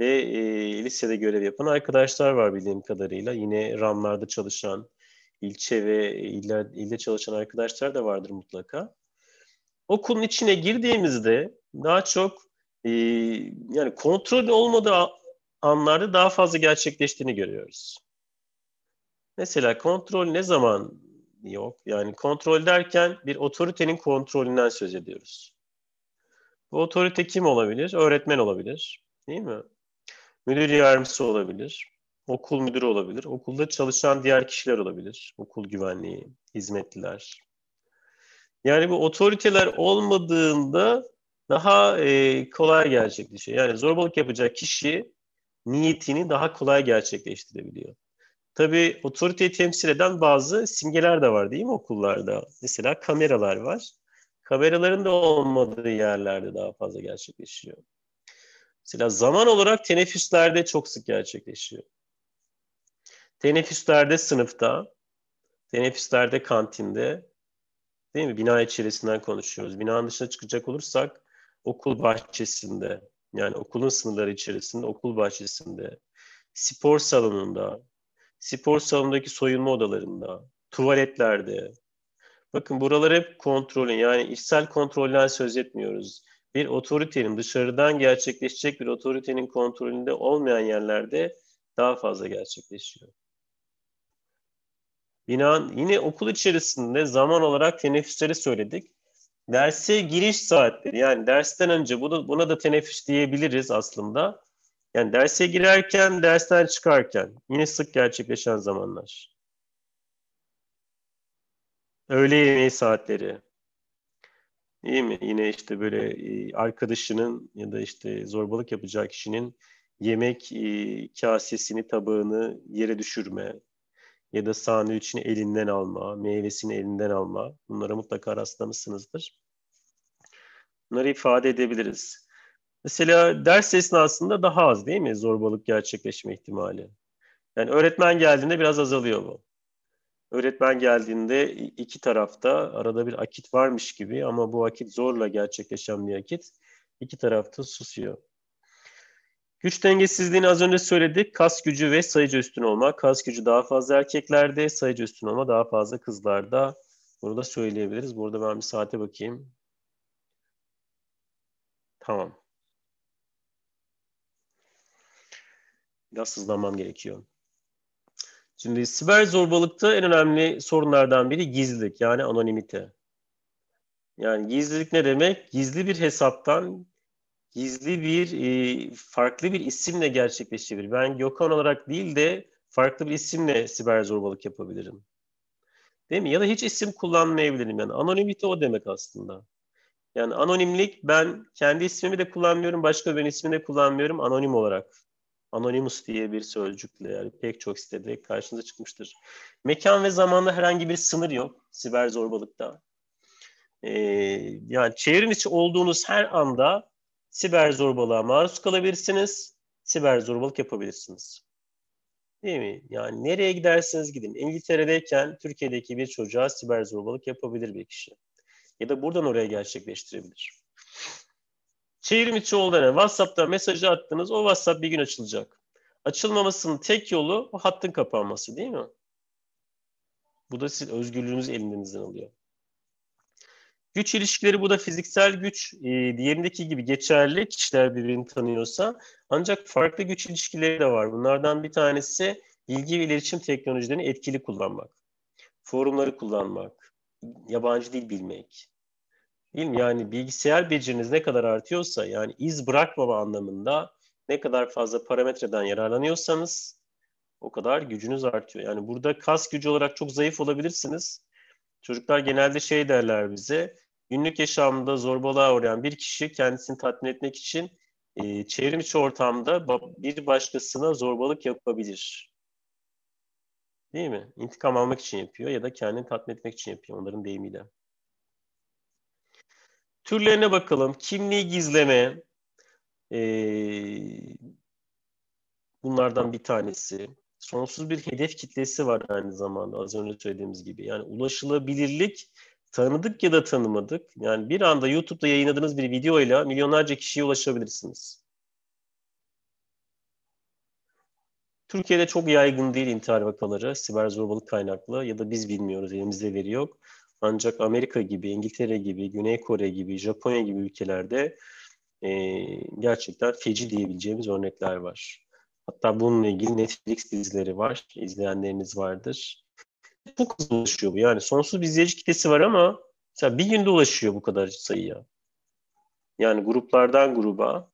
ve e, lisede görev yapan arkadaşlar var bildiğim kadarıyla. Yine RAM'larda çalışan, ilçe ve iller, ilde çalışan arkadaşlar da vardır mutlaka. Okulun içine girdiğimizde daha çok e, yani kontrol olmadığı anlarda daha fazla gerçekleştiğini görüyoruz. Mesela kontrol ne zaman yok? Yani kontrol derken bir otoritenin kontrolünden söz ediyoruz. Bu otorite kim olabilir? Öğretmen olabilir. Değil mi? Müdür yardımcısı olabilir. Okul müdürü olabilir. Okulda çalışan diğer kişiler olabilir. Okul güvenliği, hizmetliler. Yani bu otoriteler olmadığında daha e, kolay gerçekleşiyor. Yani zorbalık yapacak kişi niyetini daha kolay gerçekleştirebiliyor. Tabii otoriteyi temsil eden bazı simgeler de var değil mi okullarda? Mesela kameralar var. Kameraların da olmadığı yerlerde daha fazla gerçekleşiyor. Mesela zaman olarak teneffüslerde çok sık gerçekleşiyor. Teneffüslerde sınıfta, teneffüslerde kantinde, değil mi? Bina içerisinden konuşuyoruz. Binanın dışına çıkacak olursak okul bahçesinde yani okulun sınırları içerisinde okul bahçesinde, spor salonunda, spor salonundaki soyunma odalarında, tuvaletlerde. Bakın buraları hep kontrolün yani içsel kontrolden söz etmiyoruz. Bir otoritenin dışarıdan gerçekleşecek bir otoritenin kontrolünde olmayan yerlerde daha fazla gerçekleşiyor. Binan yine okul içerisinde zaman olarak teneffüsleri söyledik derse giriş saatleri yani dersten önce bunu, buna da teneffüs diyebiliriz aslında. Yani derse girerken, dersten çıkarken yine sık gerçekleşen zamanlar. Öğle yemeği saatleri. İyi mi? Yine işte böyle e, arkadaşının ya da işte zorbalık yapacak kişinin yemek e, kasesini, tabağını yere düşürme ya da sandviçini elinden alma, meyvesini elinden alma. Bunlara mutlaka rastlamışsınızdır. Bunları ifade edebiliriz. Mesela ders esnasında daha az değil mi zorbalık gerçekleşme ihtimali? Yani öğretmen geldiğinde biraz azalıyor bu. Öğretmen geldiğinde iki tarafta arada bir akit varmış gibi ama bu akit zorla gerçekleşen bir akit. iki tarafta susuyor. Güç dengesizliğini az önce söyledik. Kas gücü ve sayıcı üstün olma. Kas gücü daha fazla erkeklerde, sayıcı üstün olma daha fazla kızlarda. Bunu da söyleyebiliriz. Burada ben bir saate bakayım. Tamam. Biraz hızlanmam gerekiyor. Şimdi siber zorbalıkta en önemli sorunlardan biri gizlilik yani anonimite. Yani gizlilik ne demek? Gizli bir hesaptan gizli bir e, farklı bir isimle gerçekleşebilir. Ben Gökhan olarak değil de farklı bir isimle siber zorbalık yapabilirim. Değil mi? Ya da hiç isim kullanmayabilirim. Yani anonimite o demek aslında. Yani anonimlik ben kendi ismimi de kullanmıyorum, başka bir ismini de kullanmıyorum anonim olarak. Anonymous diye bir sözcükle yani pek çok sitede karşınıza çıkmıştır. Mekan ve zamanda herhangi bir sınır yok siber zorbalıkta. Ee, yani içi olduğunuz her anda siber zorbalığa maruz kalabilirsiniz. Siber zorbalık yapabilirsiniz. Değil mi? Yani nereye giderseniz gidin. İngiltere'deyken Türkiye'deki bir çocuğa siber zorbalık yapabilir bir kişi. Ya da buradan oraya gerçekleştirebilir. Çevrim içi olduğuna WhatsApp'ta mesajı attınız. O WhatsApp bir gün açılacak. Açılmamasının tek yolu o hattın kapanması değil mi? Bu da siz özgürlüğünüz elinizden alıyor. Güç ilişkileri bu da fiziksel güç e, diğerindeki gibi geçerli kişiler birbirini tanıyorsa. Ancak farklı güç ilişkileri de var. Bunlardan bir tanesi bilgi ve iletişim teknolojilerini etkili kullanmak. Forumları kullanmak, yabancı dil bilmek. Değil mi? Yani bilgisayar beceriniz ne kadar artıyorsa yani iz bırakmama anlamında ne kadar fazla parametreden yararlanıyorsanız o kadar gücünüz artıyor. Yani burada kas gücü olarak çok zayıf olabilirsiniz. Çocuklar genelde şey derler bize günlük yaşamda zorbalığa uğrayan bir kişi kendisini tatmin etmek için e, çevrim içi ortamda bir başkasına zorbalık yapabilir. Değil mi? İntikam almak için yapıyor ya da kendini tatmin etmek için yapıyor onların deyimiyle. Türlerine bakalım. Kimliği gizleme e, bunlardan bir tanesi. Sonsuz bir hedef kitlesi var aynı zamanda az önce söylediğimiz gibi. Yani ulaşılabilirlik tanıdık ya da tanımadık. Yani bir anda YouTube'da yayınladığınız bir videoyla milyonlarca kişiye ulaşabilirsiniz. Türkiye'de çok yaygın değil intihar vakaları, siber zorbalık kaynaklı ya da biz bilmiyoruz, elimizde veri yok. Ancak Amerika gibi, İngiltere gibi, Güney Kore gibi, Japonya gibi ülkelerde e, gerçekten feci diyebileceğimiz örnekler var. Hatta bununla ilgili Netflix dizileri var, izleyenleriniz vardır çok hızlı ulaşıyor bu. Yani sonsuz bir izleyici kitlesi var ama mesela bir günde ulaşıyor bu kadar sayıya. Yani gruplardan gruba.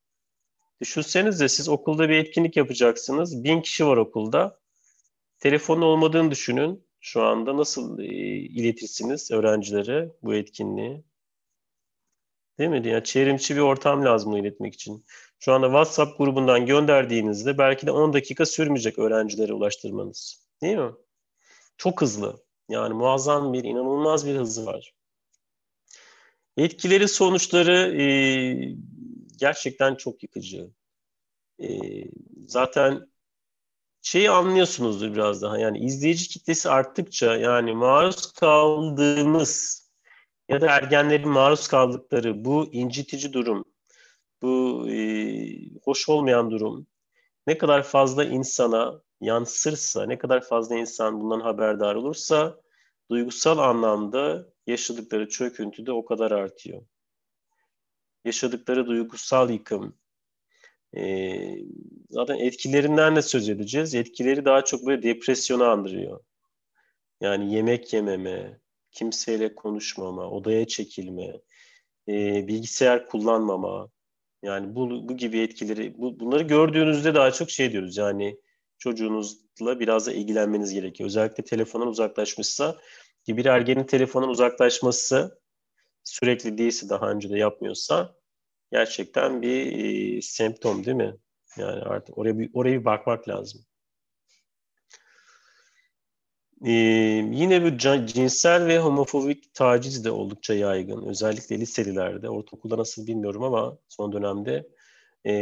Düşünsenize siz okulda bir etkinlik yapacaksınız. Bin kişi var okulda. Telefonun olmadığını düşünün. Şu anda nasıl e, iletirsiniz öğrencilere bu etkinliği? Değil mi? Yani çevrimçi bir ortam lazım iletmek için. Şu anda WhatsApp grubundan gönderdiğinizde belki de 10 dakika sürmeyecek öğrencilere ulaştırmanız. Değil mi? Çok hızlı. Yani muazzam bir, inanılmaz bir hızı var. Etkileri, sonuçları e, gerçekten çok yıkıcı. E, zaten şeyi anlıyorsunuzdur biraz daha. Yani izleyici kitlesi arttıkça yani maruz kaldığımız ya da ergenlerin maruz kaldıkları bu incitici durum, bu e, hoş olmayan durum ne kadar fazla insana yansırsa, ne kadar fazla insan bundan haberdar olursa duygusal anlamda yaşadıkları çöküntü de o kadar artıyor. Yaşadıkları duygusal yıkım, e, zaten etkilerinden de söz edeceğiz. Etkileri daha çok böyle depresyona andırıyor. Yani yemek yememe, kimseyle konuşmama, odaya çekilme, e, bilgisayar kullanmama, yani bu, bu gibi etkileri, bu, bunları gördüğünüzde daha çok şey diyoruz yani çocuğunuzla biraz da ilgilenmeniz gerekiyor. Özellikle telefonun uzaklaşmışsa ki bir ergenin telefonun uzaklaşması sürekli değilse daha önce de yapmıyorsa gerçekten bir e, semptom değil mi? Yani artık oraya bir, oraya bir bakmak lazım. Ee, yine bu cinsel ve homofobik taciz de oldukça yaygın. Özellikle liselilerde, ortaokulda nasıl bilmiyorum ama son dönemde e,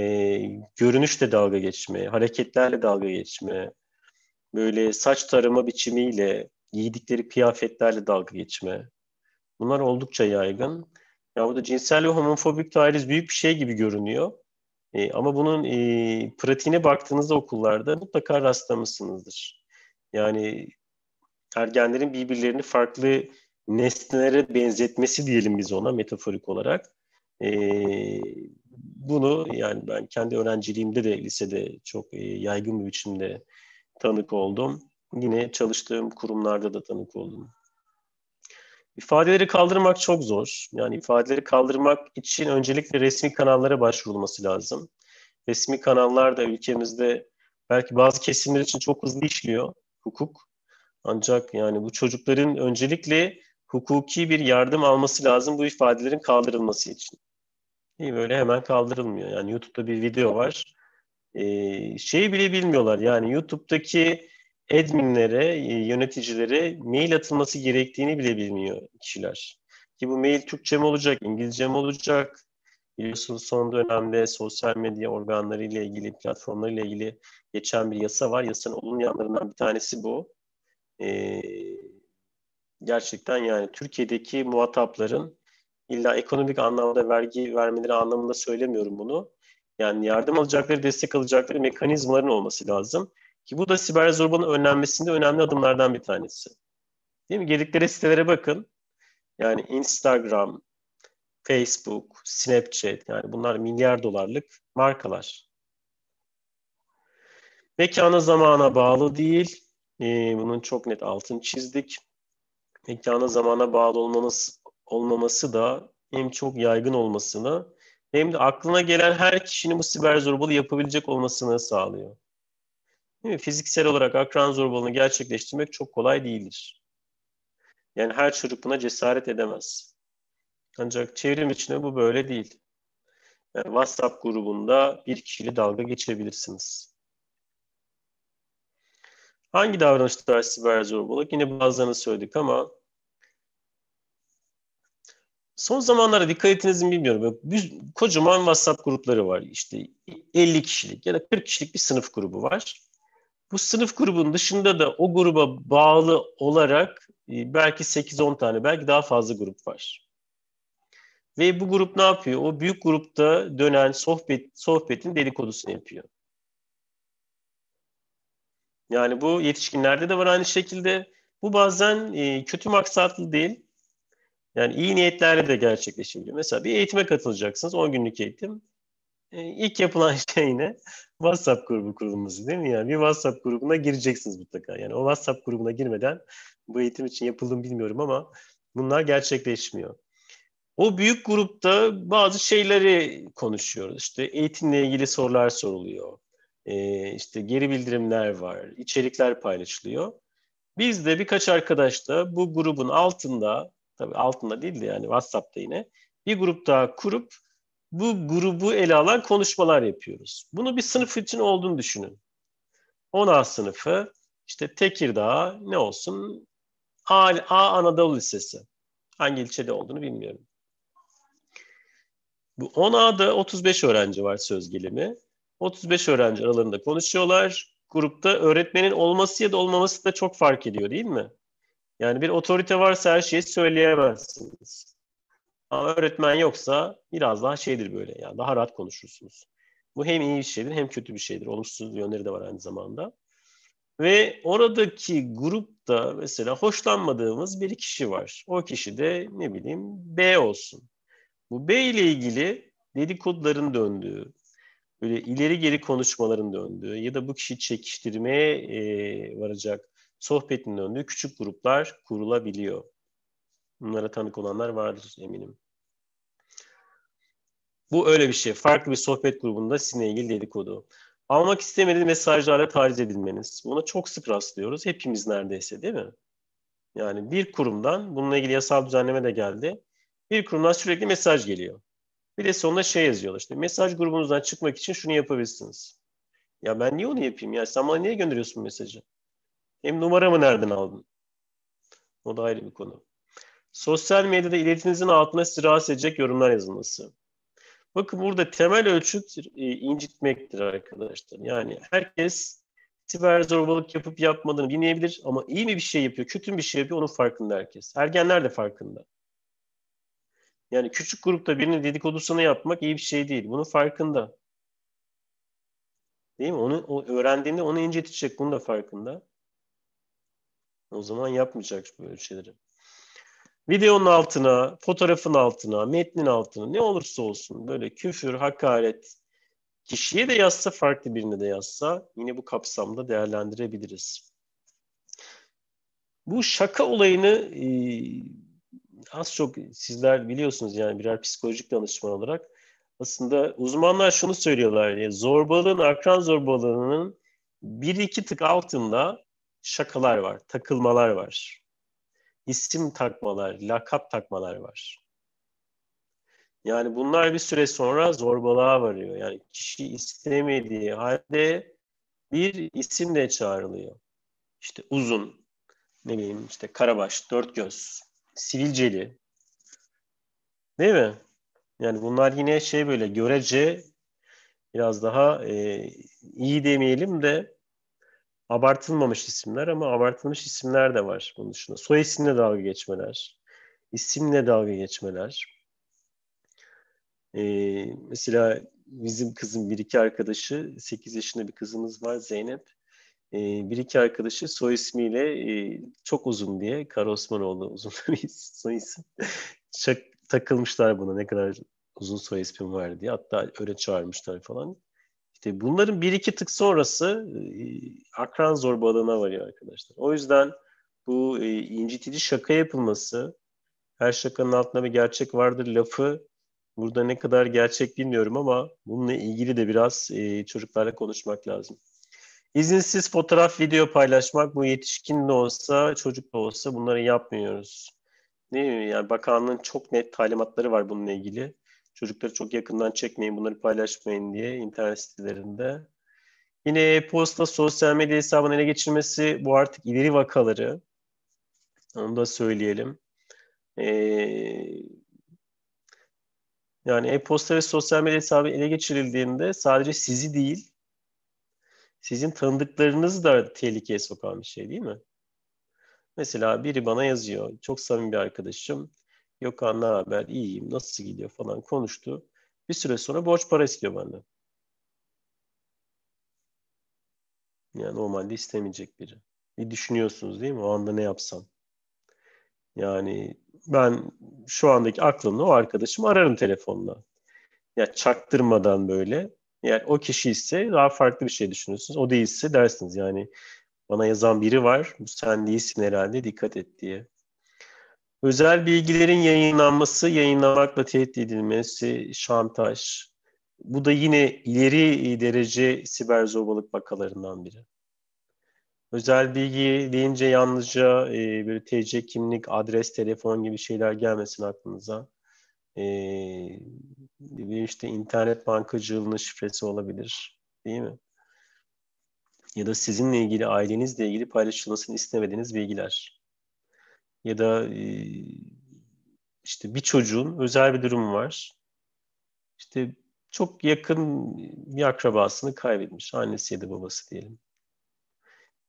görünüşle dalga geçme, hareketlerle dalga geçme, böyle saç tarama biçimiyle, giydikleri kıyafetlerle dalga geçme. Bunlar oldukça yaygın. Ya burada cinsel ve homofobik taciz büyük bir şey gibi görünüyor. E, ama bunun e, pratiğine baktığınızda okullarda mutlaka rastlamışsınızdır. Yani ergenlerin birbirlerini farklı nesnelere benzetmesi diyelim biz ona metaforik olarak. Ee, bunu yani ben kendi öğrenciliğimde de lisede çok e, yaygın bir biçimde tanık oldum. Yine çalıştığım kurumlarda da tanık oldum. İfadeleri kaldırmak çok zor. Yani ifadeleri kaldırmak için öncelikle resmi kanallara başvurulması lazım. Resmi kanallar da ülkemizde belki bazı kesimler için çok hızlı işliyor hukuk. Ancak yani bu çocukların öncelikle hukuki bir yardım alması lazım bu ifadelerin kaldırılması için. İyi böyle hemen kaldırılmıyor. Yani YouTube'da bir video var. Ee, şeyi bile bilmiyorlar. Yani YouTube'daki adminlere, e, yöneticilere mail atılması gerektiğini bile bilmiyor kişiler. Ki bu mail Türkçe mi olacak, İngilizce mi olacak? Biliyorsunuz son dönemde sosyal medya organları ile ilgili, platformları ile ilgili geçen bir yasa var. Yasanın olumlu yanlarından bir tanesi bu e, gerçekten yani Türkiye'deki muhatapların illa ekonomik anlamda vergi vermeleri anlamında söylemiyorum bunu. Yani yardım alacakları, destek alacakları mekanizmaların olması lazım. Ki bu da siber zorbanın önlenmesinde önemli adımlardan bir tanesi. Değil mi? Geldikleri sitelere bakın. Yani Instagram, Facebook, Snapchat yani bunlar milyar dolarlık markalar. Mekana zamana bağlı değil, e, bunun çok net altın çizdik. Mekana zamana bağlı olmanız, olmaması da hem çok yaygın olmasını hem de aklına gelen her kişinin bu siber zorbalığı yapabilecek olmasını sağlıyor. Değil mi? Fiziksel olarak akran zorbalığını gerçekleştirmek çok kolay değildir. Yani her çocuk buna cesaret edemez. Ancak çevrim içinde bu böyle değil. Yani WhatsApp grubunda bir kişiyle dalga geçebilirsiniz. Hangi davranışlar siber zorbalık? Yine bazılarını söyledik ama son zamanlarda dikkatinizin bilmiyorum. Böyle bir, kocaman WhatsApp grupları var. İşte 50 kişilik ya da 40 kişilik bir sınıf grubu var. Bu sınıf grubun dışında da o gruba bağlı olarak e, belki 8-10 tane belki daha fazla grup var. Ve bu grup ne yapıyor? O büyük grupta dönen sohbet sohbetin dedikodusunu yapıyor. Yani bu yetişkinlerde de var aynı şekilde. Bu bazen e, kötü maksatlı değil. Yani iyi niyetlerle de gerçekleşebiliyor. Mesela bir eğitime katılacaksınız. 10 günlük eğitim. E, ilk yapılan şey ne WhatsApp grubu kurulması değil mi? Yani bir WhatsApp grubuna gireceksiniz mutlaka. Yani o WhatsApp grubuna girmeden bu eğitim için yapıldığını bilmiyorum ama bunlar gerçekleşmiyor. O büyük grupta bazı şeyleri konuşuyoruz. İşte eğitimle ilgili sorular soruluyor e, işte geri bildirimler var, içerikler paylaşılıyor. Biz de birkaç arkadaş da bu grubun altında, tabii altında değil de yani WhatsApp'ta yine bir grup daha kurup bu grubu ele alan konuşmalar yapıyoruz. Bunu bir sınıf için olduğunu düşünün. 10A sınıfı, işte Tekirdağ ne olsun? A, A Anadolu Lisesi. Hangi ilçede olduğunu bilmiyorum. Bu 10A'da 35 öğrenci var söz gelimi. 35 öğrenci aralarında konuşuyorlar. Grupta öğretmenin olması ya da olmaması da çok fark ediyor değil mi? Yani bir otorite varsa her şeyi söyleyemezsiniz. Ama öğretmen yoksa biraz daha şeydir böyle yani daha rahat konuşursunuz. Bu hem iyi bir şeydir hem kötü bir şeydir. Olumsuz yönleri de var aynı zamanda. Ve oradaki grupta mesela hoşlanmadığımız bir kişi var. O kişi de ne bileyim B olsun. Bu B ile ilgili dedikoduların döndüğü, böyle ileri geri konuşmaların döndüğü ya da bu kişi çekiştirmeye e, varacak sohbetin döndüğü küçük gruplar kurulabiliyor. Bunlara tanık olanlar vardır eminim. Bu öyle bir şey. Farklı bir sohbet grubunda sizinle ilgili dedikodu. Almak istemediği mesajlarla taciz edilmeniz. Buna çok sık rastlıyoruz. Hepimiz neredeyse değil mi? Yani bir kurumdan, bununla ilgili yasal düzenleme de geldi. Bir kurumdan sürekli mesaj geliyor. Bir de sonunda şey yazıyorlar işte mesaj grubunuzdan çıkmak için şunu yapabilirsiniz. Ya ben niye onu yapayım ya? Sen bana niye gönderiyorsun mesajı? Hem numaramı nereden aldın? O da ayrı bir konu. Sosyal medyada iletinizin altına sizi rahatsız edecek yorumlar yazılması. Bakın burada temel ölçüt e, incitmektir arkadaşlar. Yani herkes siber zorbalık yapıp yapmadığını bilmeyebilir ama iyi mi bir şey yapıyor, kötü mü bir şey yapıyor onun farkında herkes. Ergenler de farkında. Yani küçük grupta birini dedikodusunu yapmak iyi bir şey değil. Bunun farkında. Değil mi? Onu o öğrendiğinde onu incitecek. Bunun da farkında. O zaman yapmayacak böyle şeyleri. Videonun altına, fotoğrafın altına, metnin altına ne olursa olsun böyle küfür, hakaret kişiye de yazsa farklı birine de yazsa yine bu kapsamda değerlendirebiliriz. Bu şaka olayını e, az çok sizler biliyorsunuz yani birer psikolojik danışman olarak aslında uzmanlar şunu söylüyorlar yani zorbalığın akran zorbalığının bir iki tık altında şakalar var, takılmalar var. isim takmalar, lakap takmalar var. Yani bunlar bir süre sonra zorbalığa varıyor. Yani kişi istemediği halde bir isimle çağrılıyor. İşte uzun, ne bileyim işte karabaş, dört göz, sivilceli. Değil mi? Yani bunlar yine şey böyle görece biraz daha e, iyi demeyelim de abartılmamış isimler ama abartılmış isimler de var bunun dışında. Soy isimle dalga geçmeler, isimle dalga geçmeler. E, mesela bizim kızım bir iki arkadaşı 8 yaşında bir kızımız var Zeynep e, bir iki arkadaşı soy ismiyle e, çok uzun diye Kara Osmanoğlu uzun bir soy isim. Çak, takılmışlar buna ne kadar uzun soy ismim var diye. Hatta öyle çağırmışlar falan. İşte bunların bir iki tık sonrası e, akran zorbalığına varıyor arkadaşlar. O yüzden bu e, incitici şaka yapılması, her şakanın altında bir gerçek vardır lafı burada ne kadar gerçek bilmiyorum ama bununla ilgili de biraz e, çocuklarla konuşmak lazım. İzinsiz fotoğraf, video paylaşmak bu yetişkin de olsa, çocuk da olsa bunları yapmıyoruz. Değil Yani bakanlığın çok net talimatları var bununla ilgili. Çocukları çok yakından çekmeyin, bunları paylaşmayın diye internet sitelerinde. Yine posta sosyal medya hesabını ele geçirmesi bu artık ileri vakaları. Onu da söyleyelim. Ee, yani e-posta ve sosyal medya hesabı ele geçirildiğinde sadece sizi değil, sizin tanıdıklarınız da tehlikeye sokan bir şey değil mi? Mesela biri bana yazıyor. Çok samimi bir arkadaşım. Gökhan ne haber? İyiyim. Nasıl gidiyor falan konuştu. Bir süre sonra borç para istiyor benden. Yani normalde istemeyecek biri. Bir düşünüyorsunuz değil mi? O anda ne yapsam? Yani ben şu andaki aklımla o arkadaşımı ararım telefonla. Ya çaktırmadan böyle yani o kişi ise daha farklı bir şey düşünürsünüz. O değilse dersiniz yani bana yazan biri var. Bu sen değilsin herhalde dikkat et diye. Özel bilgilerin yayınlanması, yayınlamakla tehdit edilmesi, şantaj. Bu da yine ileri derece siber zorbalık vakalarından biri. Özel bilgi deyince yalnızca e, böyle TC kimlik, adres, telefon gibi şeyler gelmesin aklınıza. E, bir işte internet bankacılığının şifresi olabilir. Değil mi? Ya da sizinle ilgili, ailenizle ilgili paylaşılmasını istemediğiniz bilgiler. Ya da e, işte bir çocuğun özel bir durumu var. İşte çok yakın bir akrabasını kaybetmiş. Annesi ya da babası diyelim.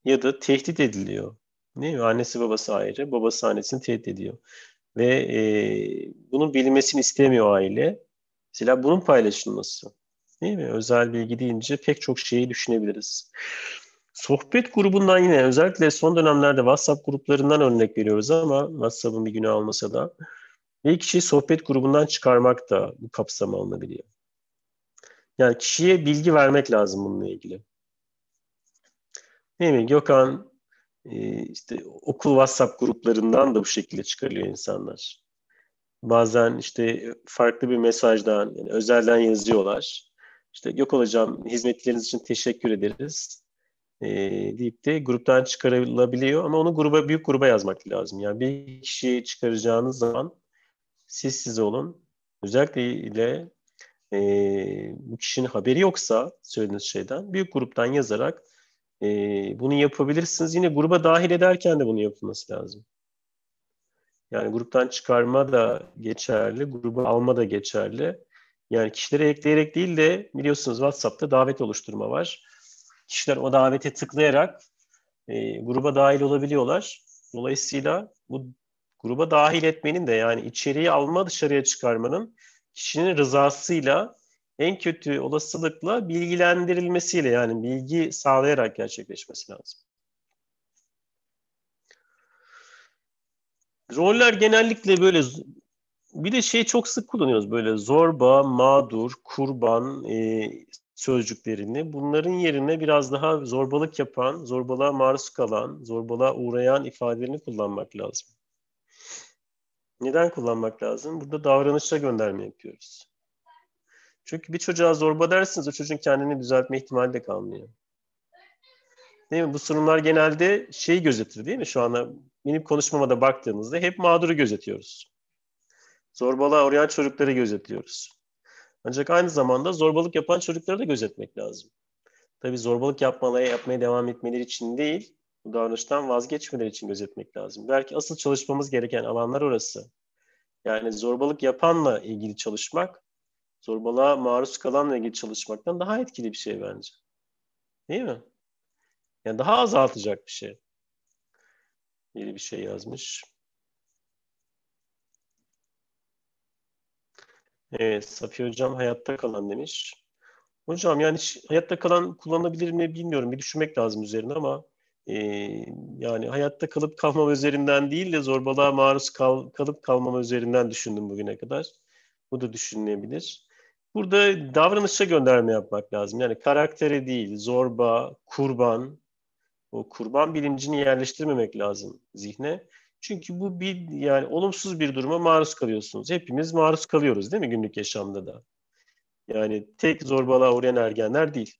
Ya da tehdit ediliyor. Değil mi? Annesi babası ayrı. Babası annesini tehdit ediyor. Ve e, bunun bilinmesini istemiyor aile. Mesela bunun paylaşılması. Değil mi? Özel bilgi deyince pek çok şeyi düşünebiliriz. Sohbet grubundan yine özellikle son dönemlerde WhatsApp gruplarından örnek veriyoruz ama WhatsApp'ın bir günü almasa da bir kişi sohbet grubundan çıkarmak da bu kapsama alınabiliyor. Yani kişiye bilgi vermek lazım bununla ilgili. Değil mi? Gökhan e, işte okul WhatsApp gruplarından da bu şekilde çıkarıyor insanlar bazen işte farklı bir mesajdan yani özelden yazıyorlar. İşte yok olacağım hizmetleriniz için teşekkür ederiz e, deyip de gruptan çıkarılabiliyor ama onu gruba büyük gruba yazmak lazım. Yani bir kişiyi çıkaracağınız zaman siz siz olun. Özellikle e, bu kişinin haberi yoksa söylediğiniz şeyden büyük gruptan yazarak e, bunu yapabilirsiniz. Yine gruba dahil ederken de bunu yapılması lazım. Yani gruptan çıkarma da geçerli, gruba alma da geçerli. Yani kişileri ekleyerek değil de biliyorsunuz WhatsApp'ta davet oluşturma var. Kişiler o davete tıklayarak e, gruba dahil olabiliyorlar. Dolayısıyla bu gruba dahil etmenin de yani içeriği alma dışarıya çıkarmanın kişinin rızasıyla en kötü olasılıkla bilgilendirilmesiyle yani bilgi sağlayarak gerçekleşmesi lazım. Roller genellikle böyle bir de şey çok sık kullanıyoruz böyle zorba, mağdur, kurban e, sözcüklerini. Bunların yerine biraz daha zorbalık yapan, zorbalığa maruz kalan, zorbalığa uğrayan ifadelerini kullanmak lazım. Neden kullanmak lazım? Burada davranışa gönderme yapıyoruz. Çünkü bir çocuğa zorba dersiniz o çocuğun kendini düzeltme ihtimali de kalmıyor. Değil mi? Bu sorunlar genelde şeyi gözetir değil mi? Şu anda benim konuşmama da baktığınızda hep mağduru gözetiyoruz. Zorbalığa uğrayan çocukları gözetiyoruz. Ancak aynı zamanda zorbalık yapan çocukları da gözetmek lazım. Tabii zorbalık yapmaları, yapmaya devam etmeleri için değil, bu davranıştan vazgeçmeleri için gözetmek lazım. Belki asıl çalışmamız gereken alanlar orası. Yani zorbalık yapanla ilgili çalışmak, zorbalığa maruz kalanla ilgili çalışmaktan daha etkili bir şey bence. Değil mi? Yani daha azaltacak bir şey. Biri bir şey yazmış. Evet, Safiye Hocam hayatta kalan demiş. Hocam yani hayatta kalan kullanılabilir mi bilmiyorum. Bir düşünmek lazım üzerine ama e, yani hayatta kalıp kalmam üzerinden değil de zorbalığa maruz kal, kalıp kalmam üzerinden düşündüm bugüne kadar. Bu da düşünülebilir. Burada davranışa gönderme yapmak lazım. Yani karaktere değil, zorba, kurban, o kurban bilincini yerleştirmemek lazım zihne. Çünkü bu bir yani olumsuz bir duruma maruz kalıyorsunuz. Hepimiz maruz kalıyoruz değil mi günlük yaşamda da? Yani tek zorbalığa uğrayan ergenler değil.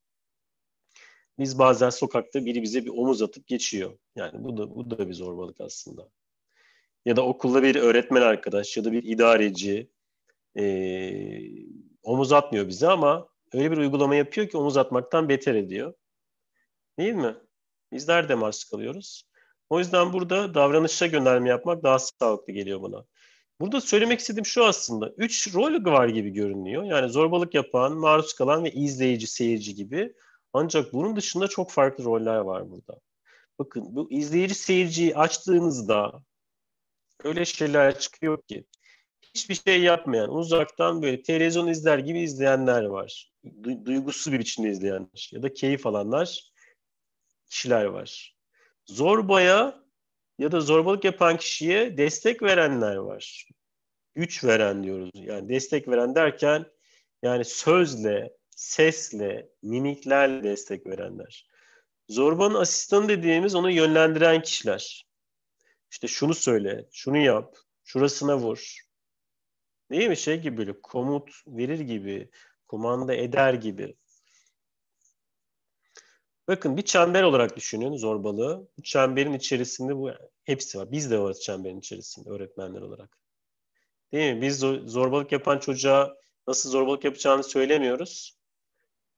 Biz bazen sokakta biri bize bir omuz atıp geçiyor. Yani bu da bu da bir zorbalık aslında. Ya da okulda bir öğretmen arkadaş ya da bir idareci e, omuz atmıyor bize ama öyle bir uygulama yapıyor ki omuz atmaktan beter ediyor. Değil mi? Bizler de maruz kalıyoruz. O yüzden burada davranışa gönderme yapmak daha sağlıklı geliyor bana. Burada söylemek istediğim şu aslında. Üç rol var gibi görünüyor. Yani zorbalık yapan, maruz kalan ve izleyici, seyirci gibi. Ancak bunun dışında çok farklı roller var burada. Bakın bu izleyici seyirciyi açtığınızda öyle şeyler çıkıyor ki hiçbir şey yapmayan, uzaktan böyle televizyon izler gibi izleyenler var. Du- duygusu bir biçimde izleyenler ya da keyif alanlar kişiler var. Zorbaya ya da zorbalık yapan kişiye destek verenler var. Güç veren diyoruz. Yani destek veren derken yani sözle, sesle, mimiklerle destek verenler. Zorbanın asistanı dediğimiz onu yönlendiren kişiler. İşte şunu söyle, şunu yap, şurasına vur. Değil mi? Şey gibi böyle komut verir gibi, kumanda eder gibi. Bakın bir çember olarak düşünün zorbalığı. Bu çemberin içerisinde bu hepsi var. Biz de varız çemberin içerisinde öğretmenler olarak. Değil mi? Biz zorbalık yapan çocuğa nasıl zorbalık yapacağını söylemiyoruz.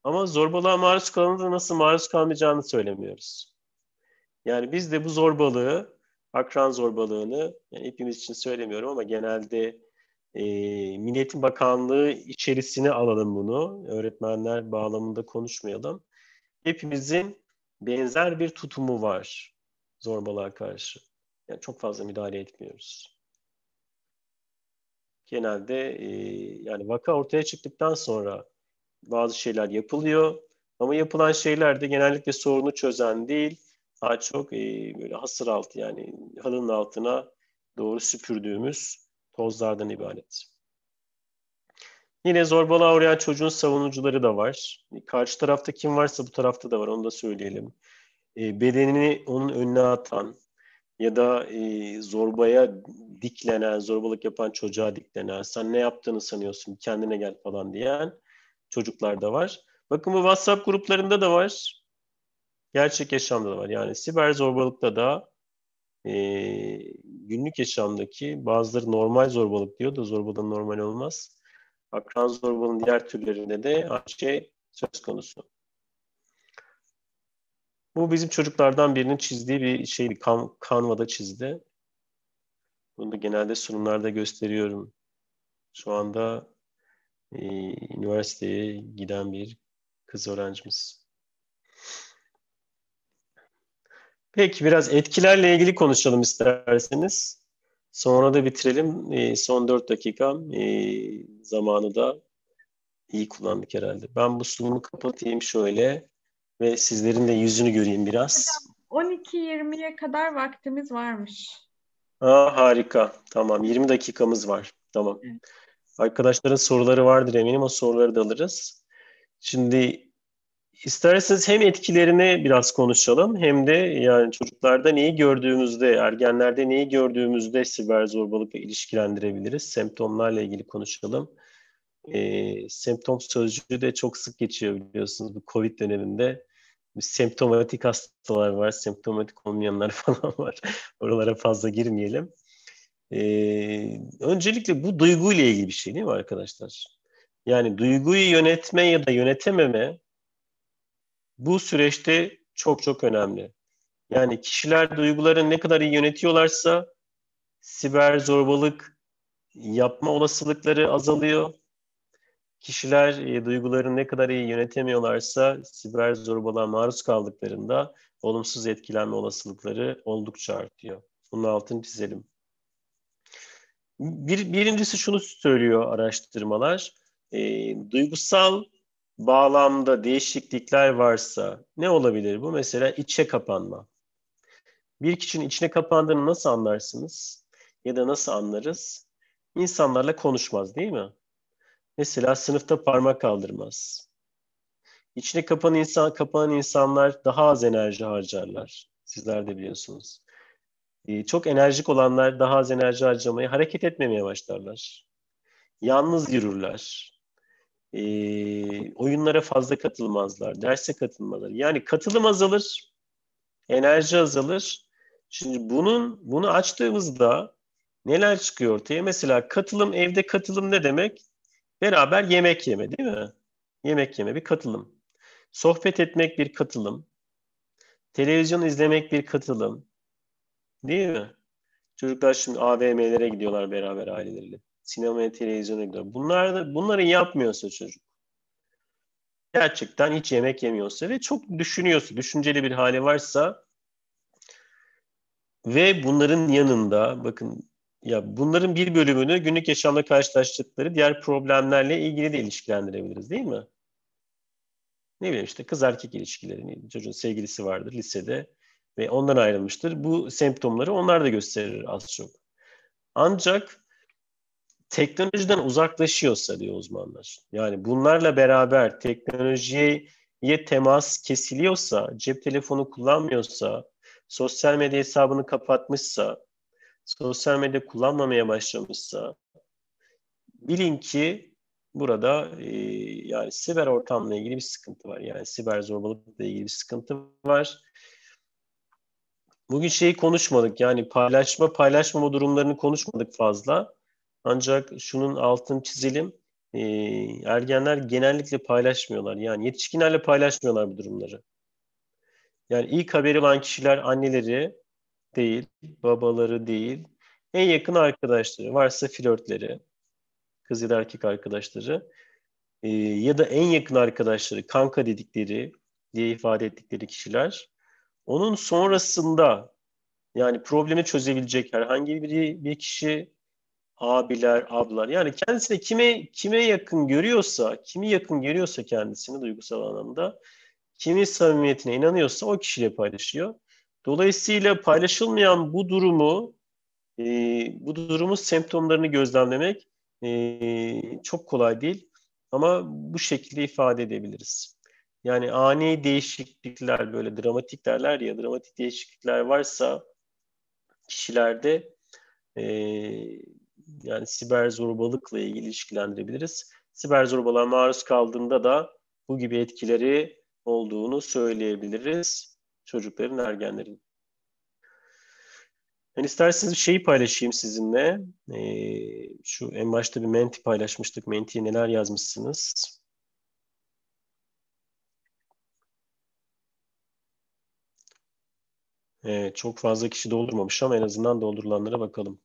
Ama zorbalığa maruz kalanı da nasıl maruz kalmayacağını söylemiyoruz. Yani biz de bu zorbalığı, akran zorbalığını, yani hepimiz için söylemiyorum ama genelde e, Milliyetin Bakanlığı içerisine alalım bunu. Öğretmenler bağlamında konuşmayalım hepimizin benzer bir tutumu var zorbalığa karşı. Yani çok fazla müdahale etmiyoruz. Genelde e, yani vaka ortaya çıktıktan sonra bazı şeyler yapılıyor ama yapılan şeyler de genellikle sorunu çözen değil, daha çok e, böyle hasır altı yani halının altına doğru süpürdüğümüz tozlardan ibaret. Yine zorbalığa uğrayan çocuğun savunucuları da var. Karşı tarafta kim varsa bu tarafta da var onu da söyleyelim. E, bedenini onun önüne atan ya da e, zorbaya diklenen, zorbalık yapan çocuğa diklenen, sen ne yaptığını sanıyorsun kendine gel falan diyen çocuklar da var. Bakın bu WhatsApp gruplarında da var. Gerçek yaşamda da var. Yani siber zorbalıkta da e, günlük yaşamdaki bazıları normal zorbalık diyor da zorbalığın normal olmaz akran zorbalığının diğer türlerinde de aynı şey söz konusu. Bu bizim çocuklardan birinin çizdiği bir şey, bir kan, kanvada çizdi. Bunu da genelde sunumlarda gösteriyorum. Şu anda e, üniversiteye giden bir kız öğrencimiz. Peki biraz etkilerle ilgili konuşalım isterseniz. Sonra da bitirelim. Ee, son 4 dakika ee, zamanı da iyi kullandık herhalde. Ben bu sunumu kapatayım şöyle ve sizlerin de yüzünü göreyim biraz. 12-20'ye kadar vaktimiz varmış. Aa, harika. Tamam. 20 dakikamız var. Tamam. Evet. Arkadaşların soruları vardır eminim. O soruları da alırız. Şimdi İsterseniz hem etkilerini biraz konuşalım hem de yani çocuklarda neyi gördüğümüzde, ergenlerde neyi gördüğümüzde siber zorbalıkla ilişkilendirebiliriz. Semptomlarla ilgili konuşalım. E, semptom sözcüğü de çok sık geçiyor biliyorsunuz bu COVID döneminde. Semptomatik hastalar var, semptomatik olmayanlar falan var. Oralara fazla girmeyelim. E, öncelikle bu duyguyla ilgili bir şey değil mi arkadaşlar? Yani duyguyu yönetme ya da yönetememe bu süreçte çok çok önemli. Yani kişiler duyguları ne kadar iyi yönetiyorlarsa siber zorbalık yapma olasılıkları azalıyor. Kişiler e, duygularını ne kadar iyi yönetemiyorlarsa siber zorbalığa maruz kaldıklarında olumsuz etkilenme olasılıkları oldukça artıyor. Bunun altını çizelim. Bir, birincisi şunu söylüyor araştırmalar. E, duygusal bağlamda değişiklikler varsa ne olabilir bu? Mesela içe kapanma. Bir kişinin içine kapandığını nasıl anlarsınız? Ya da nasıl anlarız? İnsanlarla konuşmaz değil mi? Mesela sınıfta parmak kaldırmaz. İçine kapan insan, kapanan insanlar daha az enerji harcarlar. Sizler de biliyorsunuz. Ee, çok enerjik olanlar daha az enerji harcamayı, hareket etmemeye başlarlar. Yalnız yürürler e, oyunlara fazla katılmazlar, derse katılmazlar. Yani katılım azalır, enerji azalır. Şimdi bunun bunu açtığımızda neler çıkıyor ortaya? Mesela katılım, evde katılım ne demek? Beraber yemek yeme değil mi? Yemek yeme bir katılım. Sohbet etmek bir katılım. Televizyon izlemek bir katılım. Değil mi? Çocuklar şimdi AVM'lere gidiyorlar beraber aileleriyle sinemaya, televizyona gidiyor. Bunlar da bunları yapmıyorsa çocuk gerçekten hiç yemek yemiyorsa ve çok düşünüyorsa, düşünceli bir hali varsa ve bunların yanında bakın ya bunların bir bölümünü günlük yaşamda karşılaştıkları diğer problemlerle ilgili de ilişkilendirebiliriz değil mi? Ne bileyim işte kız erkek ilişkileri, çocuğun sevgilisi vardır lisede ve ondan ayrılmıştır. Bu semptomları onlar da gösterir az çok. Ancak teknolojiden uzaklaşıyorsa diyor uzmanlar. Yani bunlarla beraber teknolojiye temas kesiliyorsa, cep telefonu kullanmıyorsa, sosyal medya hesabını kapatmışsa, sosyal medya kullanmamaya başlamışsa, bilin ki burada e, yani siber ortamla ilgili bir sıkıntı var. Yani siber zorbalıkla ilgili bir sıkıntı var. Bugün şeyi konuşmadık yani paylaşma paylaşmama durumlarını konuşmadık fazla. Ancak şunun altını çizelim. E, ergenler genellikle paylaşmıyorlar. Yani yetişkinlerle paylaşmıyorlar bu durumları. Yani ilk haberi olan kişiler anneleri değil, babaları değil. En yakın arkadaşları, varsa flörtleri, kız ya da erkek arkadaşları e, ya da en yakın arkadaşları, kanka dedikleri diye ifade ettikleri kişiler. Onun sonrasında yani problemi çözebilecek herhangi biri bir kişi abiler, ablar. Yani kendisini kime kime yakın görüyorsa, kimi yakın görüyorsa kendisini duygusal anlamda, kimi samimiyetine inanıyorsa o kişiyle paylaşıyor. Dolayısıyla paylaşılmayan bu durumu, e, bu durumun semptomlarını gözlemlemek e, çok kolay değil. Ama bu şekilde ifade edebiliriz. Yani ani değişiklikler böyle dramatik derler ya dramatik değişiklikler varsa kişilerde e, yani siber zorbalıkla ilgili ilişkilendirebiliriz. Siber zorbalığa maruz kaldığında da bu gibi etkileri olduğunu söyleyebiliriz çocukların, ergenlerin. Yani isterseniz bir şeyi paylaşayım sizinle. Ee, şu en başta bir menti paylaşmıştık. Menti'ye neler yazmışsınız? Evet, çok fazla kişi doldurmamış ama en azından doldurulanlara bakalım.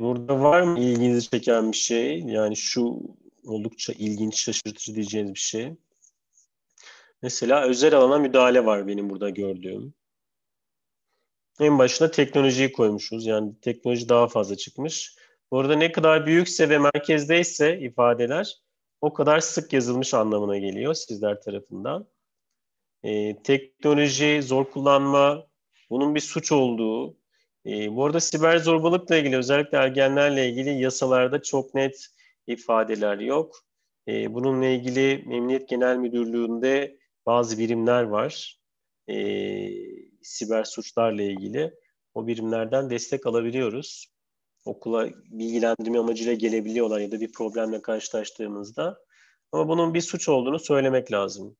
burada var mı ilginizi çeken bir şey? Yani şu oldukça ilginç, şaşırtıcı diyeceğiniz bir şey. Mesela özel alana müdahale var benim burada gördüğüm. En başında teknolojiyi koymuşuz. Yani teknoloji daha fazla çıkmış. Bu arada ne kadar büyükse ve merkezdeyse ifadeler o kadar sık yazılmış anlamına geliyor sizler tarafından. Ee, teknoloji, zor kullanma, bunun bir suç olduğu, e, bu arada siber zorbalıkla ilgili özellikle ergenlerle ilgili yasalarda çok net ifadeler yok. E, bununla ilgili Memnuniyet Genel Müdürlüğü'nde bazı birimler var. E, siber suçlarla ilgili. O birimlerden destek alabiliyoruz. Okula bilgilendirme amacıyla gelebiliyorlar ya da bir problemle karşılaştığımızda. Ama bunun bir suç olduğunu söylemek lazım.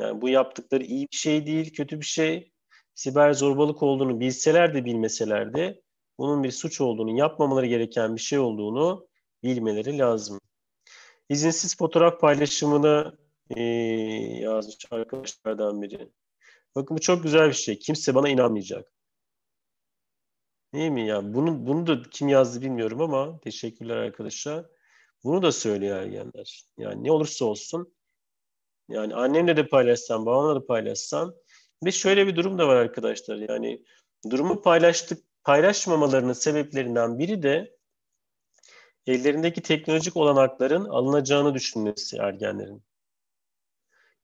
Yani bu yaptıkları iyi bir şey değil, kötü bir şey siber zorbalık olduğunu bilseler de bilmeseler de bunun bir suç olduğunu, yapmamaları gereken bir şey olduğunu bilmeleri lazım. İzinsiz fotoğraf paylaşımını e, yazmış arkadaşlardan biri. Bakın bu çok güzel bir şey. Kimse bana inanmayacak. Değil mi ya? Bunu, bunu da kim yazdı bilmiyorum ama teşekkürler arkadaşlar. Bunu da söylüyor ergenler. Yani ne olursa olsun. Yani annemle de paylaşsam, babamla da paylaşsam ve şöyle bir durum da var arkadaşlar. Yani durumu paylaştık paylaşmamalarının sebeplerinden biri de ellerindeki teknolojik olanakların alınacağını düşünmesi ergenlerin.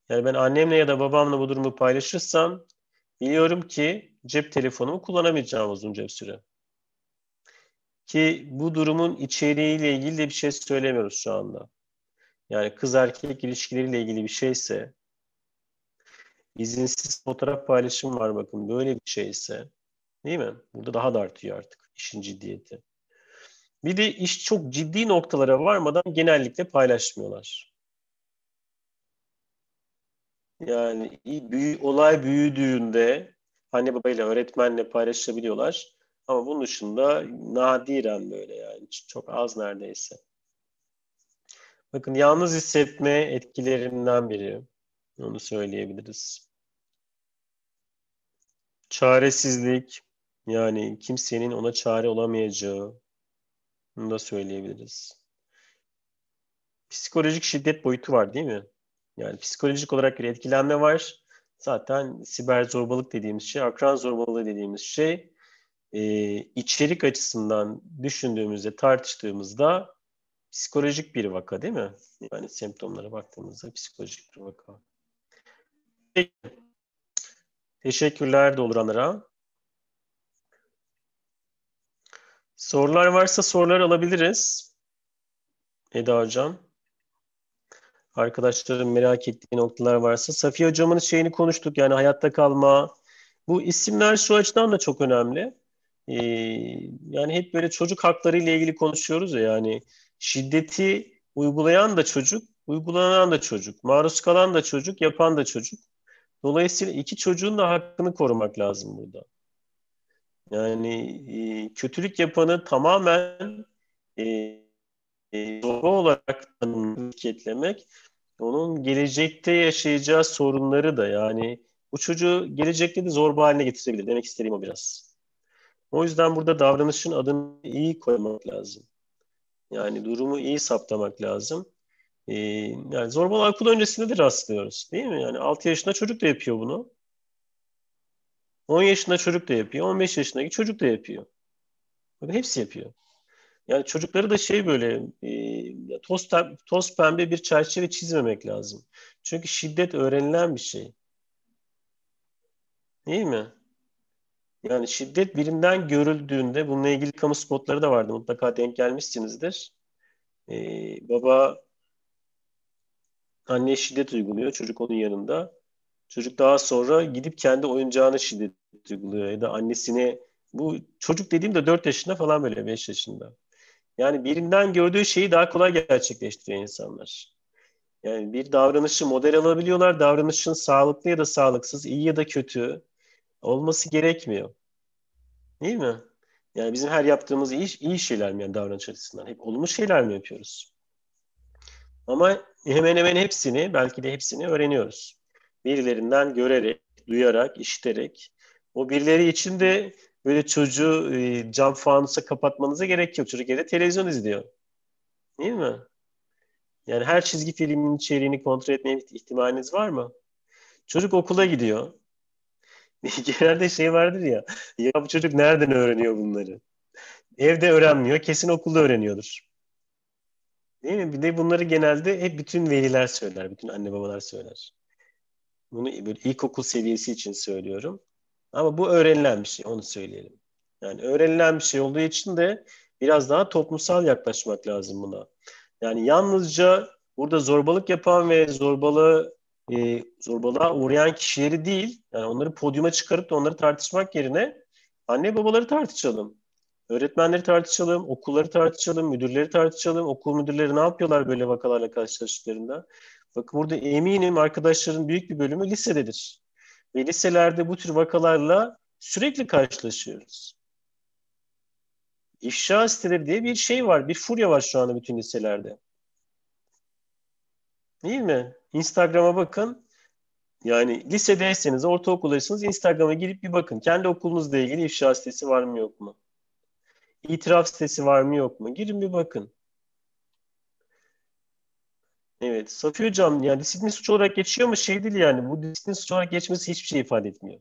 Yani ben annemle ya da babamla bu durumu paylaşırsam biliyorum ki cep telefonumu kullanamayacağım uzun bir süre. Ki bu durumun içeriğiyle ilgili de bir şey söylemiyoruz şu anda. Yani kız erkek ilişkileriyle ilgili bir şeyse izinsiz fotoğraf paylaşım var bakın böyle bir şeyse değil mi? Burada daha da artıyor artık işin ciddiyeti. Bir de iş çok ciddi noktalara varmadan genellikle paylaşmıyorlar. Yani büyü, olay büyüdüğünde anne babayla öğretmenle paylaşabiliyorlar. Ama bunun dışında nadiren böyle yani çok az neredeyse. Bakın yalnız hissetme etkilerinden biri. Onu söyleyebiliriz. Çaresizlik yani kimsenin ona çare olamayacağı bunu da söyleyebiliriz. Psikolojik şiddet boyutu var değil mi? Yani psikolojik olarak bir etkilenme var. Zaten siber zorbalık dediğimiz şey, akran zorbalığı dediğimiz şey e, içerik açısından düşündüğümüzde, tartıştığımızda psikolojik bir vaka değil mi? Yani semptomlara baktığımızda psikolojik bir vaka. Teşekkürler dolduranlara. Sorular varsa sorular alabiliriz. Eda Hocam. Arkadaşlarım merak ettiği noktalar varsa. Safiye Hocam'ın şeyini konuştuk yani hayatta kalma. Bu isimler şu açıdan da çok önemli. Ee, yani hep böyle çocuk hakları ile ilgili konuşuyoruz ya yani. Şiddeti uygulayan da çocuk, uygulanan da çocuk, maruz kalan da çocuk, yapan da çocuk. Dolayısıyla iki çocuğun da hakkını korumak lazım burada. Yani e, kötülük yapanı tamamen e, e zorba olarak tanımlamak, onun gelecekte yaşayacağı sorunları da yani bu çocuğu gelecekte de zorba haline getirebilir. Demek istediğim o biraz. O yüzden burada davranışın adını iyi koymak lazım. Yani durumu iyi saptamak lazım. Ee, yani zorbalık akıl öncesinde de rastlıyoruz değil mi? Yani 6 yaşında çocuk da yapıyor bunu. 10 yaşında çocuk da yapıyor. 15 yaşındaki çocuk da yapıyor. Bakın hepsi yapıyor. Yani çocukları da şey böyle e, toz, toz pembe bir çerçeve çizmemek lazım. Çünkü şiddet öğrenilen bir şey. Değil mi? Yani şiddet birinden görüldüğünde bununla ilgili kamu spotları da vardı mutlaka denk gelmişsinizdir. Ee, baba anne şiddet uyguluyor çocuk onun yanında. Çocuk daha sonra gidip kendi oyuncağına şiddet uyguluyor ya da annesine bu çocuk dediğim de 4 yaşında falan böyle 5 yaşında. Yani birinden gördüğü şeyi daha kolay gerçekleştiriyor insanlar. Yani bir davranışı model alabiliyorlar. Davranışın sağlıklı ya da sağlıksız, iyi ya da kötü olması gerekmiyor. Değil mi? Yani bizim her yaptığımız iyi, iyi şeyler mi yani davranış açısından? Hep olumlu şeyler mi yapıyoruz? Ama hemen hemen hepsini, belki de hepsini öğreniyoruz. Birilerinden görerek, duyarak, işiterek. O birileri için de böyle çocuğu e, cam fanusa kapatmanıza gerek yok. Çocuk evde televizyon izliyor. Değil mi? Yani her çizgi filmin içeriğini kontrol etme ihtimaliniz var mı? Çocuk okula gidiyor. Genelde şey vardır ya. Ya bu çocuk nereden öğreniyor bunları? Evde öğrenmiyor. Kesin okulda öğreniyordur. Değil mi? Bir de bunları genelde hep bütün veliler söyler, bütün anne babalar söyler. Bunu böyle ilkokul seviyesi için söylüyorum. Ama bu öğrenilen bir şey, onu söyleyelim. Yani öğrenilen bir şey olduğu için de biraz daha toplumsal yaklaşmak lazım buna. Yani yalnızca burada zorbalık yapan ve zorbalığı e, zorbalığa uğrayan kişileri değil, yani onları podyuma çıkarıp da onları tartışmak yerine anne babaları tartışalım. Öğretmenleri tartışalım, okulları tartışalım, müdürleri tartışalım. Okul müdürleri ne yapıyorlar böyle vakalarla karşılaştıklarında? Bakın burada eminim arkadaşların büyük bir bölümü lisededir. Ve liselerde bu tür vakalarla sürekli karşılaşıyoruz. İfşa siteleri diye bir şey var, bir furya var şu anda bütün liselerde. Değil mi? Instagram'a bakın. Yani lisedeyseniz, ortaokuldaysanız Instagram'a girip bir bakın. Kendi okulunuzla ilgili ifşa sitesi var mı yok mu? İtiraf sitesi var mı yok mu? Girin bir bakın. Evet. Safi Hocam yani disiplin suç olarak geçiyor mu şey değil yani bu disiplin suç olarak geçmesi hiçbir şey ifade etmiyor.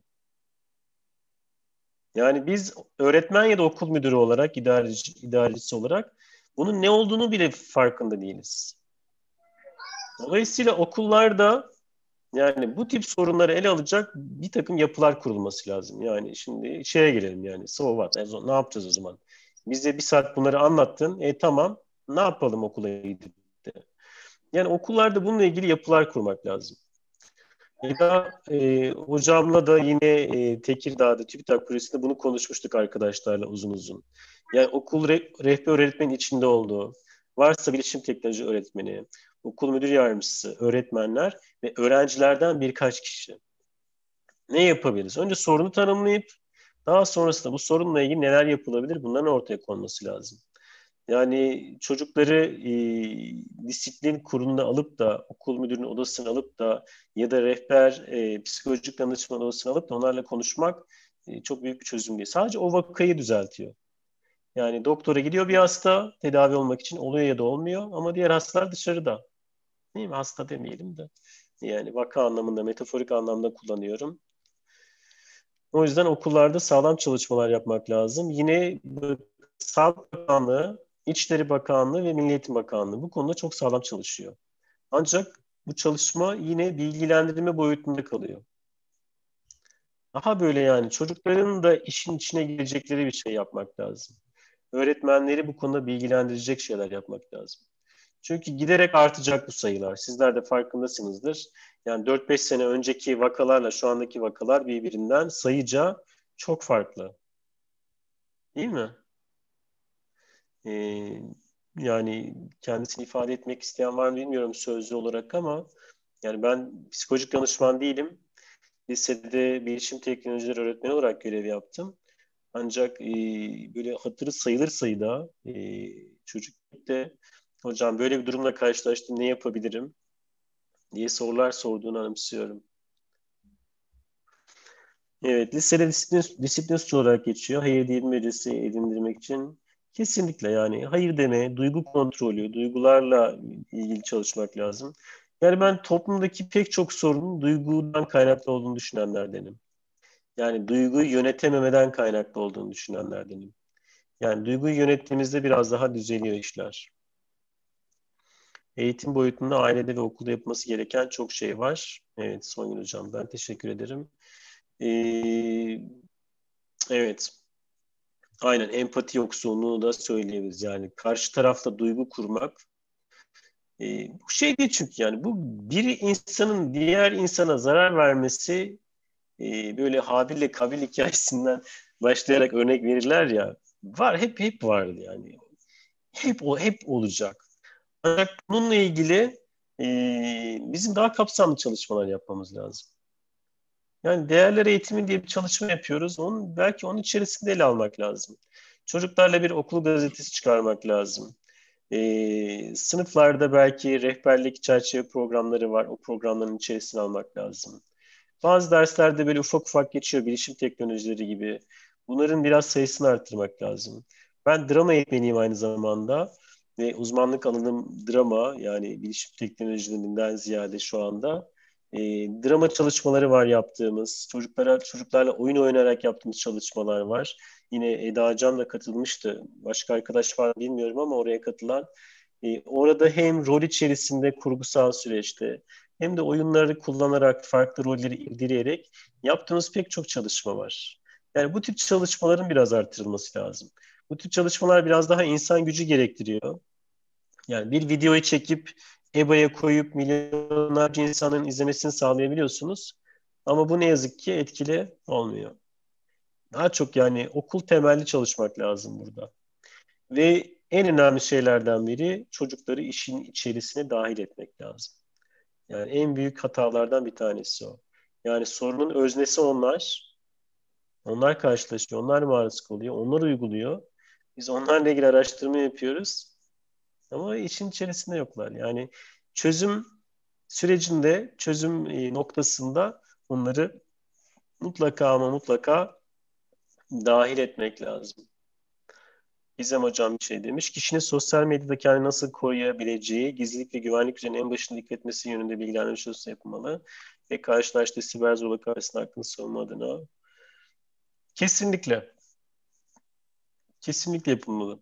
Yani biz öğretmen ya da okul müdürü olarak, idareci, idarecisi olarak bunun ne olduğunu bile farkında değiliz. Dolayısıyla okullarda yani bu tip sorunları ele alacak bir takım yapılar kurulması lazım. Yani şimdi şeye gelelim yani so what, ne yapacağız o zaman? Bize bir saat bunları anlattın. E tamam ne yapalım okula gidip Yani okullarda bununla ilgili yapılar kurmak lazım. Eda e, hocamla da yine e, Tekirdağ'da TÜBİTAK Kulesi'nde bunu konuşmuştuk arkadaşlarla uzun uzun. Yani okul re, rehber öğretmenin içinde olduğu, varsa bilişim teknoloji öğretmeni, okul müdür yardımcısı, öğretmenler ve öğrencilerden birkaç kişi. Ne yapabiliriz? Önce sorunu tanımlayıp daha sonrasında bu sorunla ilgili neler yapılabilir? Bunların ortaya konması lazım. Yani çocukları e, disiplin kurulunda alıp da okul müdürünün odasını alıp da ya da rehber e, psikolojik danışman odasını alıp da onlarla konuşmak e, çok büyük bir çözüm değil. Sadece o vakayı düzeltiyor. Yani doktora gidiyor bir hasta tedavi olmak için oluyor ya da olmuyor ama diğer hastalar dışarıda. Değil mi? Hasta demeyelim de. Yani vaka anlamında, metaforik anlamda kullanıyorum. O yüzden okullarda sağlam çalışmalar yapmak lazım. Yine Sağlık Bakanlığı, İçişleri Bakanlığı ve Milliyetin Bakanlığı bu konuda çok sağlam çalışıyor. Ancak bu çalışma yine bilgilendirme boyutunda kalıyor. Daha böyle yani çocukların da işin içine girecekleri bir şey yapmak lazım. Öğretmenleri bu konuda bilgilendirecek şeyler yapmak lazım. Çünkü giderek artacak bu sayılar. Sizler de farkındasınızdır. Yani 4-5 sene önceki vakalarla şu andaki vakalar birbirinden sayıca çok farklı. Değil mi? Ee, yani kendisini ifade etmek isteyen var mı bilmiyorum sözlü olarak ama yani ben psikolojik danışman değilim. Lisede bilişim teknolojileri öğretmeni olarak görev yaptım. Ancak e, böyle hatırı sayılır sayıda e, çocuklukta hocam böyle bir durumla karşılaştım ne yapabilirim diye sorular sorduğunu anımsıyorum. Evet, lisede disiplin, disiplin olarak geçiyor. Hayır değil becerisi edindirmek için. Kesinlikle yani hayır deme, duygu kontrolü, duygularla ilgili çalışmak lazım. Yani ben toplumdaki pek çok sorunun duygudan kaynaklı olduğunu düşünenlerdenim. Yani duyguyu yönetememeden kaynaklı olduğunu düşünenlerdenim. Yani duyguyu yönettiğimizde biraz daha düzeliyor işler. Eğitim boyutunda ailede ve okulda yapması gereken çok şey var. Evet Songül Hocam ben teşekkür ederim. Ee, evet. Aynen empati yoksunluğunu da söyleyebiliriz. Yani karşı tarafla duygu kurmak. Ee, bu şey değil çünkü yani bu bir insanın diğer insana zarar vermesi e, böyle Habil'le Kabil hikayesinden başlayarak örnek verirler ya var hep hep vardı yani. Hep o hep olacak. Ancak bununla ilgili e, bizim daha kapsamlı çalışmalar yapmamız lazım. Yani değerler eğitimi diye bir çalışma yapıyoruz. Onun, belki onun içerisinde ele almak lazım. Çocuklarla bir okul gazetesi çıkarmak lazım. E, sınıflarda belki rehberlik çerçeve programları var. O programların içerisine almak lazım. Bazı derslerde böyle ufak ufak geçiyor. Bilişim teknolojileri gibi. Bunların biraz sayısını arttırmak lazım. Ben drama eğitmeniyim aynı zamanda ve uzmanlık alanım drama yani bilişim teknolojilerinden ziyade şu anda e, drama çalışmaları var yaptığımız, çocuklara çocuklarla oyun oynayarak yaptığımız çalışmalar var. Yine Eda Can da katılmıştı. Başka arkadaş var bilmiyorum ama oraya katılan. E, orada hem rol içerisinde kurgusal süreçte hem de oyunları kullanarak farklı rolleri irdeleyerek yaptığımız pek çok çalışma var. Yani bu tip çalışmaların biraz artırılması lazım. Bu tür çalışmalar biraz daha insan gücü gerektiriyor. Yani bir videoyu çekip EBA'ya koyup milyonlarca insanın izlemesini sağlayabiliyorsunuz. Ama bu ne yazık ki etkili olmuyor. Daha çok yani okul temelli çalışmak lazım burada. Ve en önemli şeylerden biri çocukları işin içerisine dahil etmek lazım. Yani en büyük hatalardan bir tanesi o. Yani sorunun öznesi onlar. Onlar karşılaşıyor, onlar maruz kalıyor, onlar uyguluyor. Biz onlarla ilgili araştırma yapıyoruz. Ama işin içerisinde yoklar. Yani çözüm sürecinde, çözüm e, noktasında onları mutlaka ama mutlaka dahil etmek lazım. Gizem Hocam bir şey demiş. Kişinin sosyal medyada kendini nasıl koruyabileceği, gizlilik ve güvenlik üzerine en başında dikkat etmesi yönünde bilgilendirme çalışması yapmalı Ve karşılaştığı siber zorluk arasında hakkını savunma adına. Kesinlikle. Kesinlikle yapılmalı.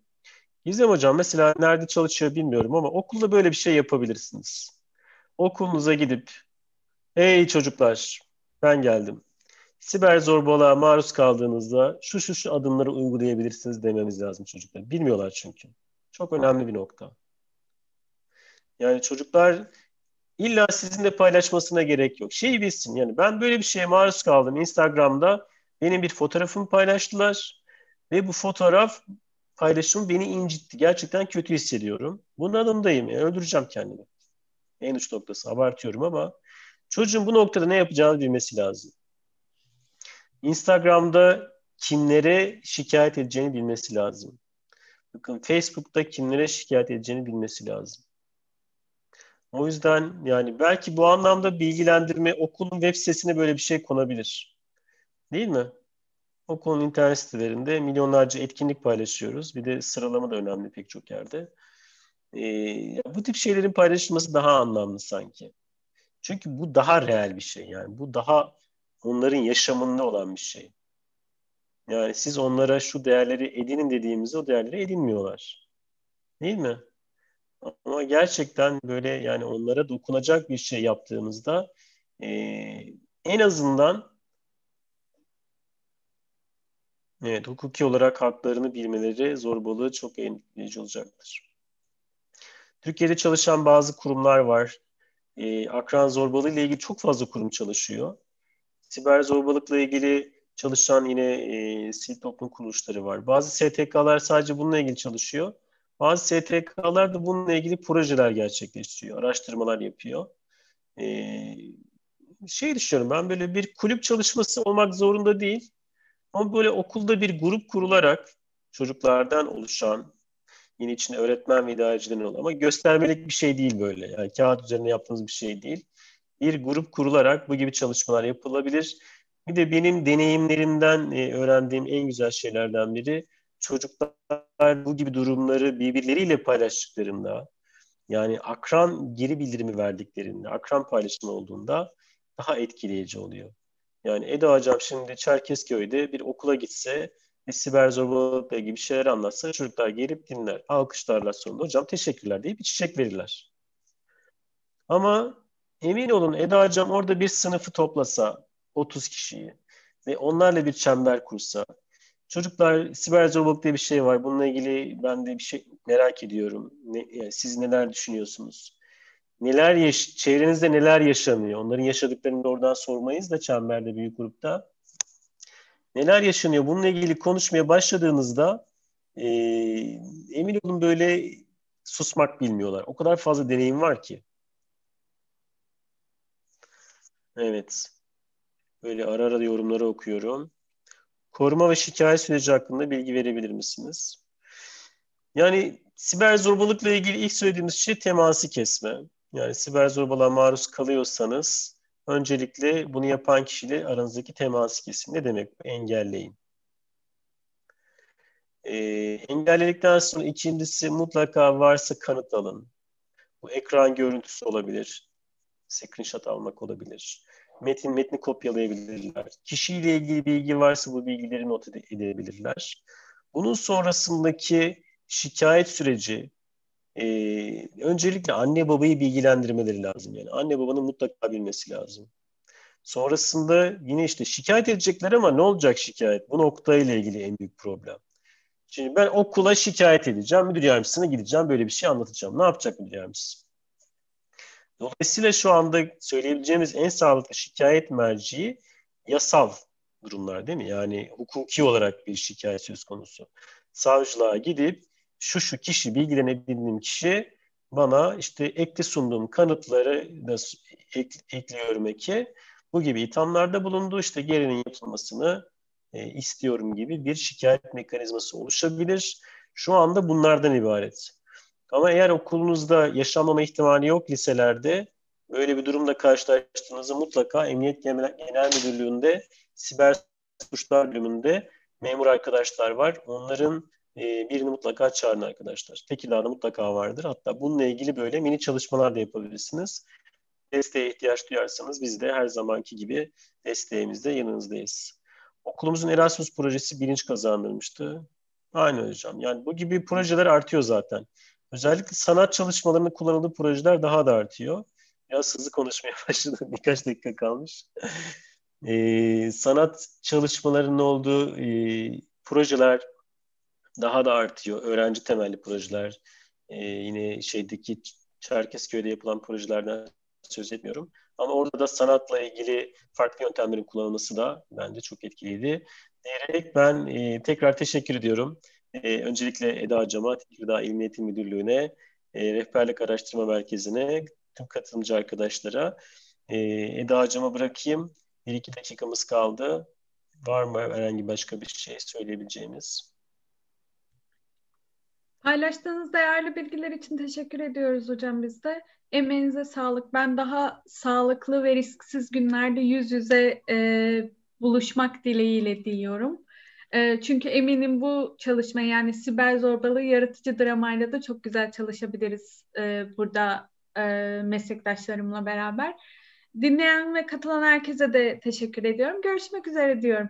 Gizem Hocam mesela nerede çalışıyor bilmiyorum ama okulda böyle bir şey yapabilirsiniz. Okulunuza gidip Hey çocuklar ben geldim. Siber zorbalığa maruz kaldığınızda şu şu şu adımları uygulayabilirsiniz dememiz lazım çocuklar. Bilmiyorlar çünkü. Çok önemli bir nokta. Yani çocuklar illa sizinle paylaşmasına gerek yok. Şeyi bilsin yani ben böyle bir şeye maruz kaldım Instagram'da. Benim bir fotoğrafımı paylaştılar. Ve bu fotoğraf paylaşımı beni incitti. Gerçekten kötü hissediyorum. Bunun adımdayım. Yani öldüreceğim kendimi. En uç noktası. Abartıyorum ama çocuğun bu noktada ne yapacağını bilmesi lazım. Instagram'da kimlere şikayet edeceğini bilmesi lazım. Bakın Facebook'ta kimlere şikayet edeceğini bilmesi lazım. O yüzden yani belki bu anlamda bilgilendirme okulun web sitesine böyle bir şey konabilir. Değil mi? Okulun internet sitelerinde milyonlarca etkinlik paylaşıyoruz. Bir de sıralama da önemli pek çok yerde. Ee, bu tip şeylerin paylaşılması daha anlamlı sanki. Çünkü bu daha real bir şey. Yani bu daha onların yaşamında olan bir şey. Yani siz onlara şu değerleri edinin dediğimizde o değerleri edinmiyorlar. Değil mi? Ama gerçekten böyle yani onlara dokunacak bir şey yaptığımızda e, en azından Evet, hukuki olarak haklarını bilmeleri zorbalığı çok endişeleyici olacaktır. Türkiye'de çalışan bazı kurumlar var. E, akran zorbalığı ile ilgili çok fazla kurum çalışıyor. Siber zorbalıkla ilgili çalışan yine e, sivil toplum kuruluşları var. Bazı STK'lar sadece bununla ilgili çalışıyor. Bazı STK'lar da bununla ilgili projeler gerçekleştiriyor, araştırmalar yapıyor. E, şey düşünüyorum ben böyle bir kulüp çalışması olmak zorunda değil ama böyle okulda bir grup kurularak çocuklardan oluşan, yine içinde öğretmen ve idarecilerin olan ama göstermelik bir şey değil böyle. Yani kağıt üzerine yaptığımız bir şey değil. Bir grup kurularak bu gibi çalışmalar yapılabilir. Bir de benim deneyimlerimden e, öğrendiğim en güzel şeylerden biri çocuklar bu gibi durumları birbirleriyle paylaştıklarında yani akran geri bildirimi verdiklerinde, akran paylaşımı olduğunda daha etkileyici oluyor. Yani Eda Hocam şimdi Çerkezköy'de bir okula gitse bir siber zorbalıkla gibi şeyler anlatsa çocuklar gelip dinler. Alkışlarla sonunda hocam teşekkürler deyip bir çiçek verirler. Ama emin olun Eda Hocam orada bir sınıfı toplasa 30 kişiyi ve onlarla bir çember kursa Çocuklar siber zorbalık diye bir şey var. Bununla ilgili ben de bir şey merak ediyorum. Ne, yani siz neler düşünüyorsunuz? neler yaş çevrenizde neler yaşanıyor? Onların yaşadıklarını oradan sormayız da çemberde büyük grupta. Neler yaşanıyor? Bununla ilgili konuşmaya başladığınızda e, emin olun böyle susmak bilmiyorlar. O kadar fazla deneyim var ki. Evet. Böyle ara ara yorumları okuyorum. Koruma ve şikayet süreci hakkında bilgi verebilir misiniz? Yani siber zorbalıkla ilgili ilk söylediğimiz şey teması kesme. Yani siber zorbalığa maruz kalıyorsanız öncelikle bunu yapan kişiyle aranızdaki temas kesin. Ne demek bu? Engelleyin. Ee, engelledikten sonra ikincisi mutlaka varsa kanıt alın. Bu ekran görüntüsü olabilir. Screenshot almak olabilir. Metin metni kopyalayabilirler. Kişiyle ilgili bilgi varsa bu bilgileri not edebilirler. Bunun sonrasındaki şikayet süreci e, öncelikle anne babayı bilgilendirmeleri lazım. Yani anne babanın mutlaka bilmesi lazım. Sonrasında yine işte şikayet edecekler ama ne olacak şikayet? Bu nokta ile ilgili en büyük problem. Şimdi ben okula şikayet edeceğim, müdür yardımcısına gideceğim, böyle bir şey anlatacağım. Ne yapacak müdür yardımcısı? Dolayısıyla şu anda söyleyebileceğimiz en sağlıklı şikayet merciği yasal durumlar değil mi? Yani hukuki olarak bir şikayet söz konusu. Savcılığa gidip şu şu kişi, bilgiden edindiğim kişi bana işte ekli sunduğum kanıtları da ekliyorum ki Bu gibi ithamlarda bulundu. işte gerinin yapılmasını e, istiyorum gibi bir şikayet mekanizması oluşabilir. Şu anda bunlardan ibaret. Ama eğer okulunuzda yaşanmama ihtimali yok liselerde böyle bir durumla karşılaştığınızı mutlaka Emniyet Genel Müdürlüğü'nde siber suçlar bölümünde memur arkadaşlar var. Onların ee, birini mutlaka çağırın arkadaşlar. Tekilarda mutlaka vardır. Hatta bununla ilgili böyle mini çalışmalar da yapabilirsiniz. Desteğe ihtiyaç duyarsanız biz de her zamanki gibi desteğimizde yanınızdayız. Okulumuzun Erasmus projesi bilinç kazandırmıştı. Aynı hocam. Yani bu gibi projeler artıyor zaten. Özellikle sanat çalışmalarının kullanıldığı projeler daha da artıyor. Biraz hızlı konuşmaya başladım. Birkaç dakika kalmış. ee, sanat çalışmalarının olduğu e, projeler daha da artıyor. Öğrenci temelli projeler, e, yine şeydeki Çerkezköy'de yapılan projelerden söz etmiyorum. Ama orada da sanatla ilgili farklı yöntemlerin kullanılması da bence çok etkiliydi. Diyerek ben e, tekrar teşekkür ediyorum. E, öncelikle Eda Hocama, Tekirdağ İl Eğitim Müdürlüğü'ne, e, Rehberlik Araştırma Merkezi'ne, tüm katılımcı arkadaşlara. E, Eda Hocama bırakayım. Bir iki dakikamız kaldı. Var mı herhangi başka bir şey söyleyebileceğimiz? Paylaştığınız değerli bilgiler için teşekkür ediyoruz hocam biz de. Emeğinize sağlık. Ben daha sağlıklı ve risksiz günlerde yüz yüze e, buluşmak dileğiyle diyorum. E, çünkü eminim bu çalışma yani siber zorbalığı yaratıcı dramayla da çok güzel çalışabiliriz e, burada e, meslektaşlarımla beraber. Dinleyen ve katılan herkese de teşekkür ediyorum. Görüşmek üzere diyorum.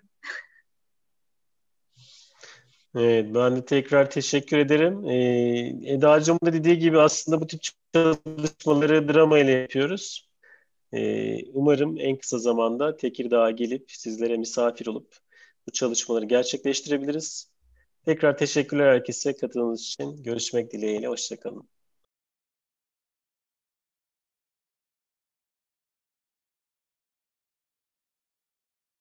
Evet, ben de tekrar teşekkür ederim. Ee, Eda'cığım da dediği gibi aslında bu tip çalışmaları drama ile yapıyoruz. Ee, umarım en kısa zamanda Tekirdağ'a gelip sizlere misafir olup bu çalışmaları gerçekleştirebiliriz. Tekrar teşekkürler herkese katıldığınız için. Görüşmek dileğiyle, hoşçakalın.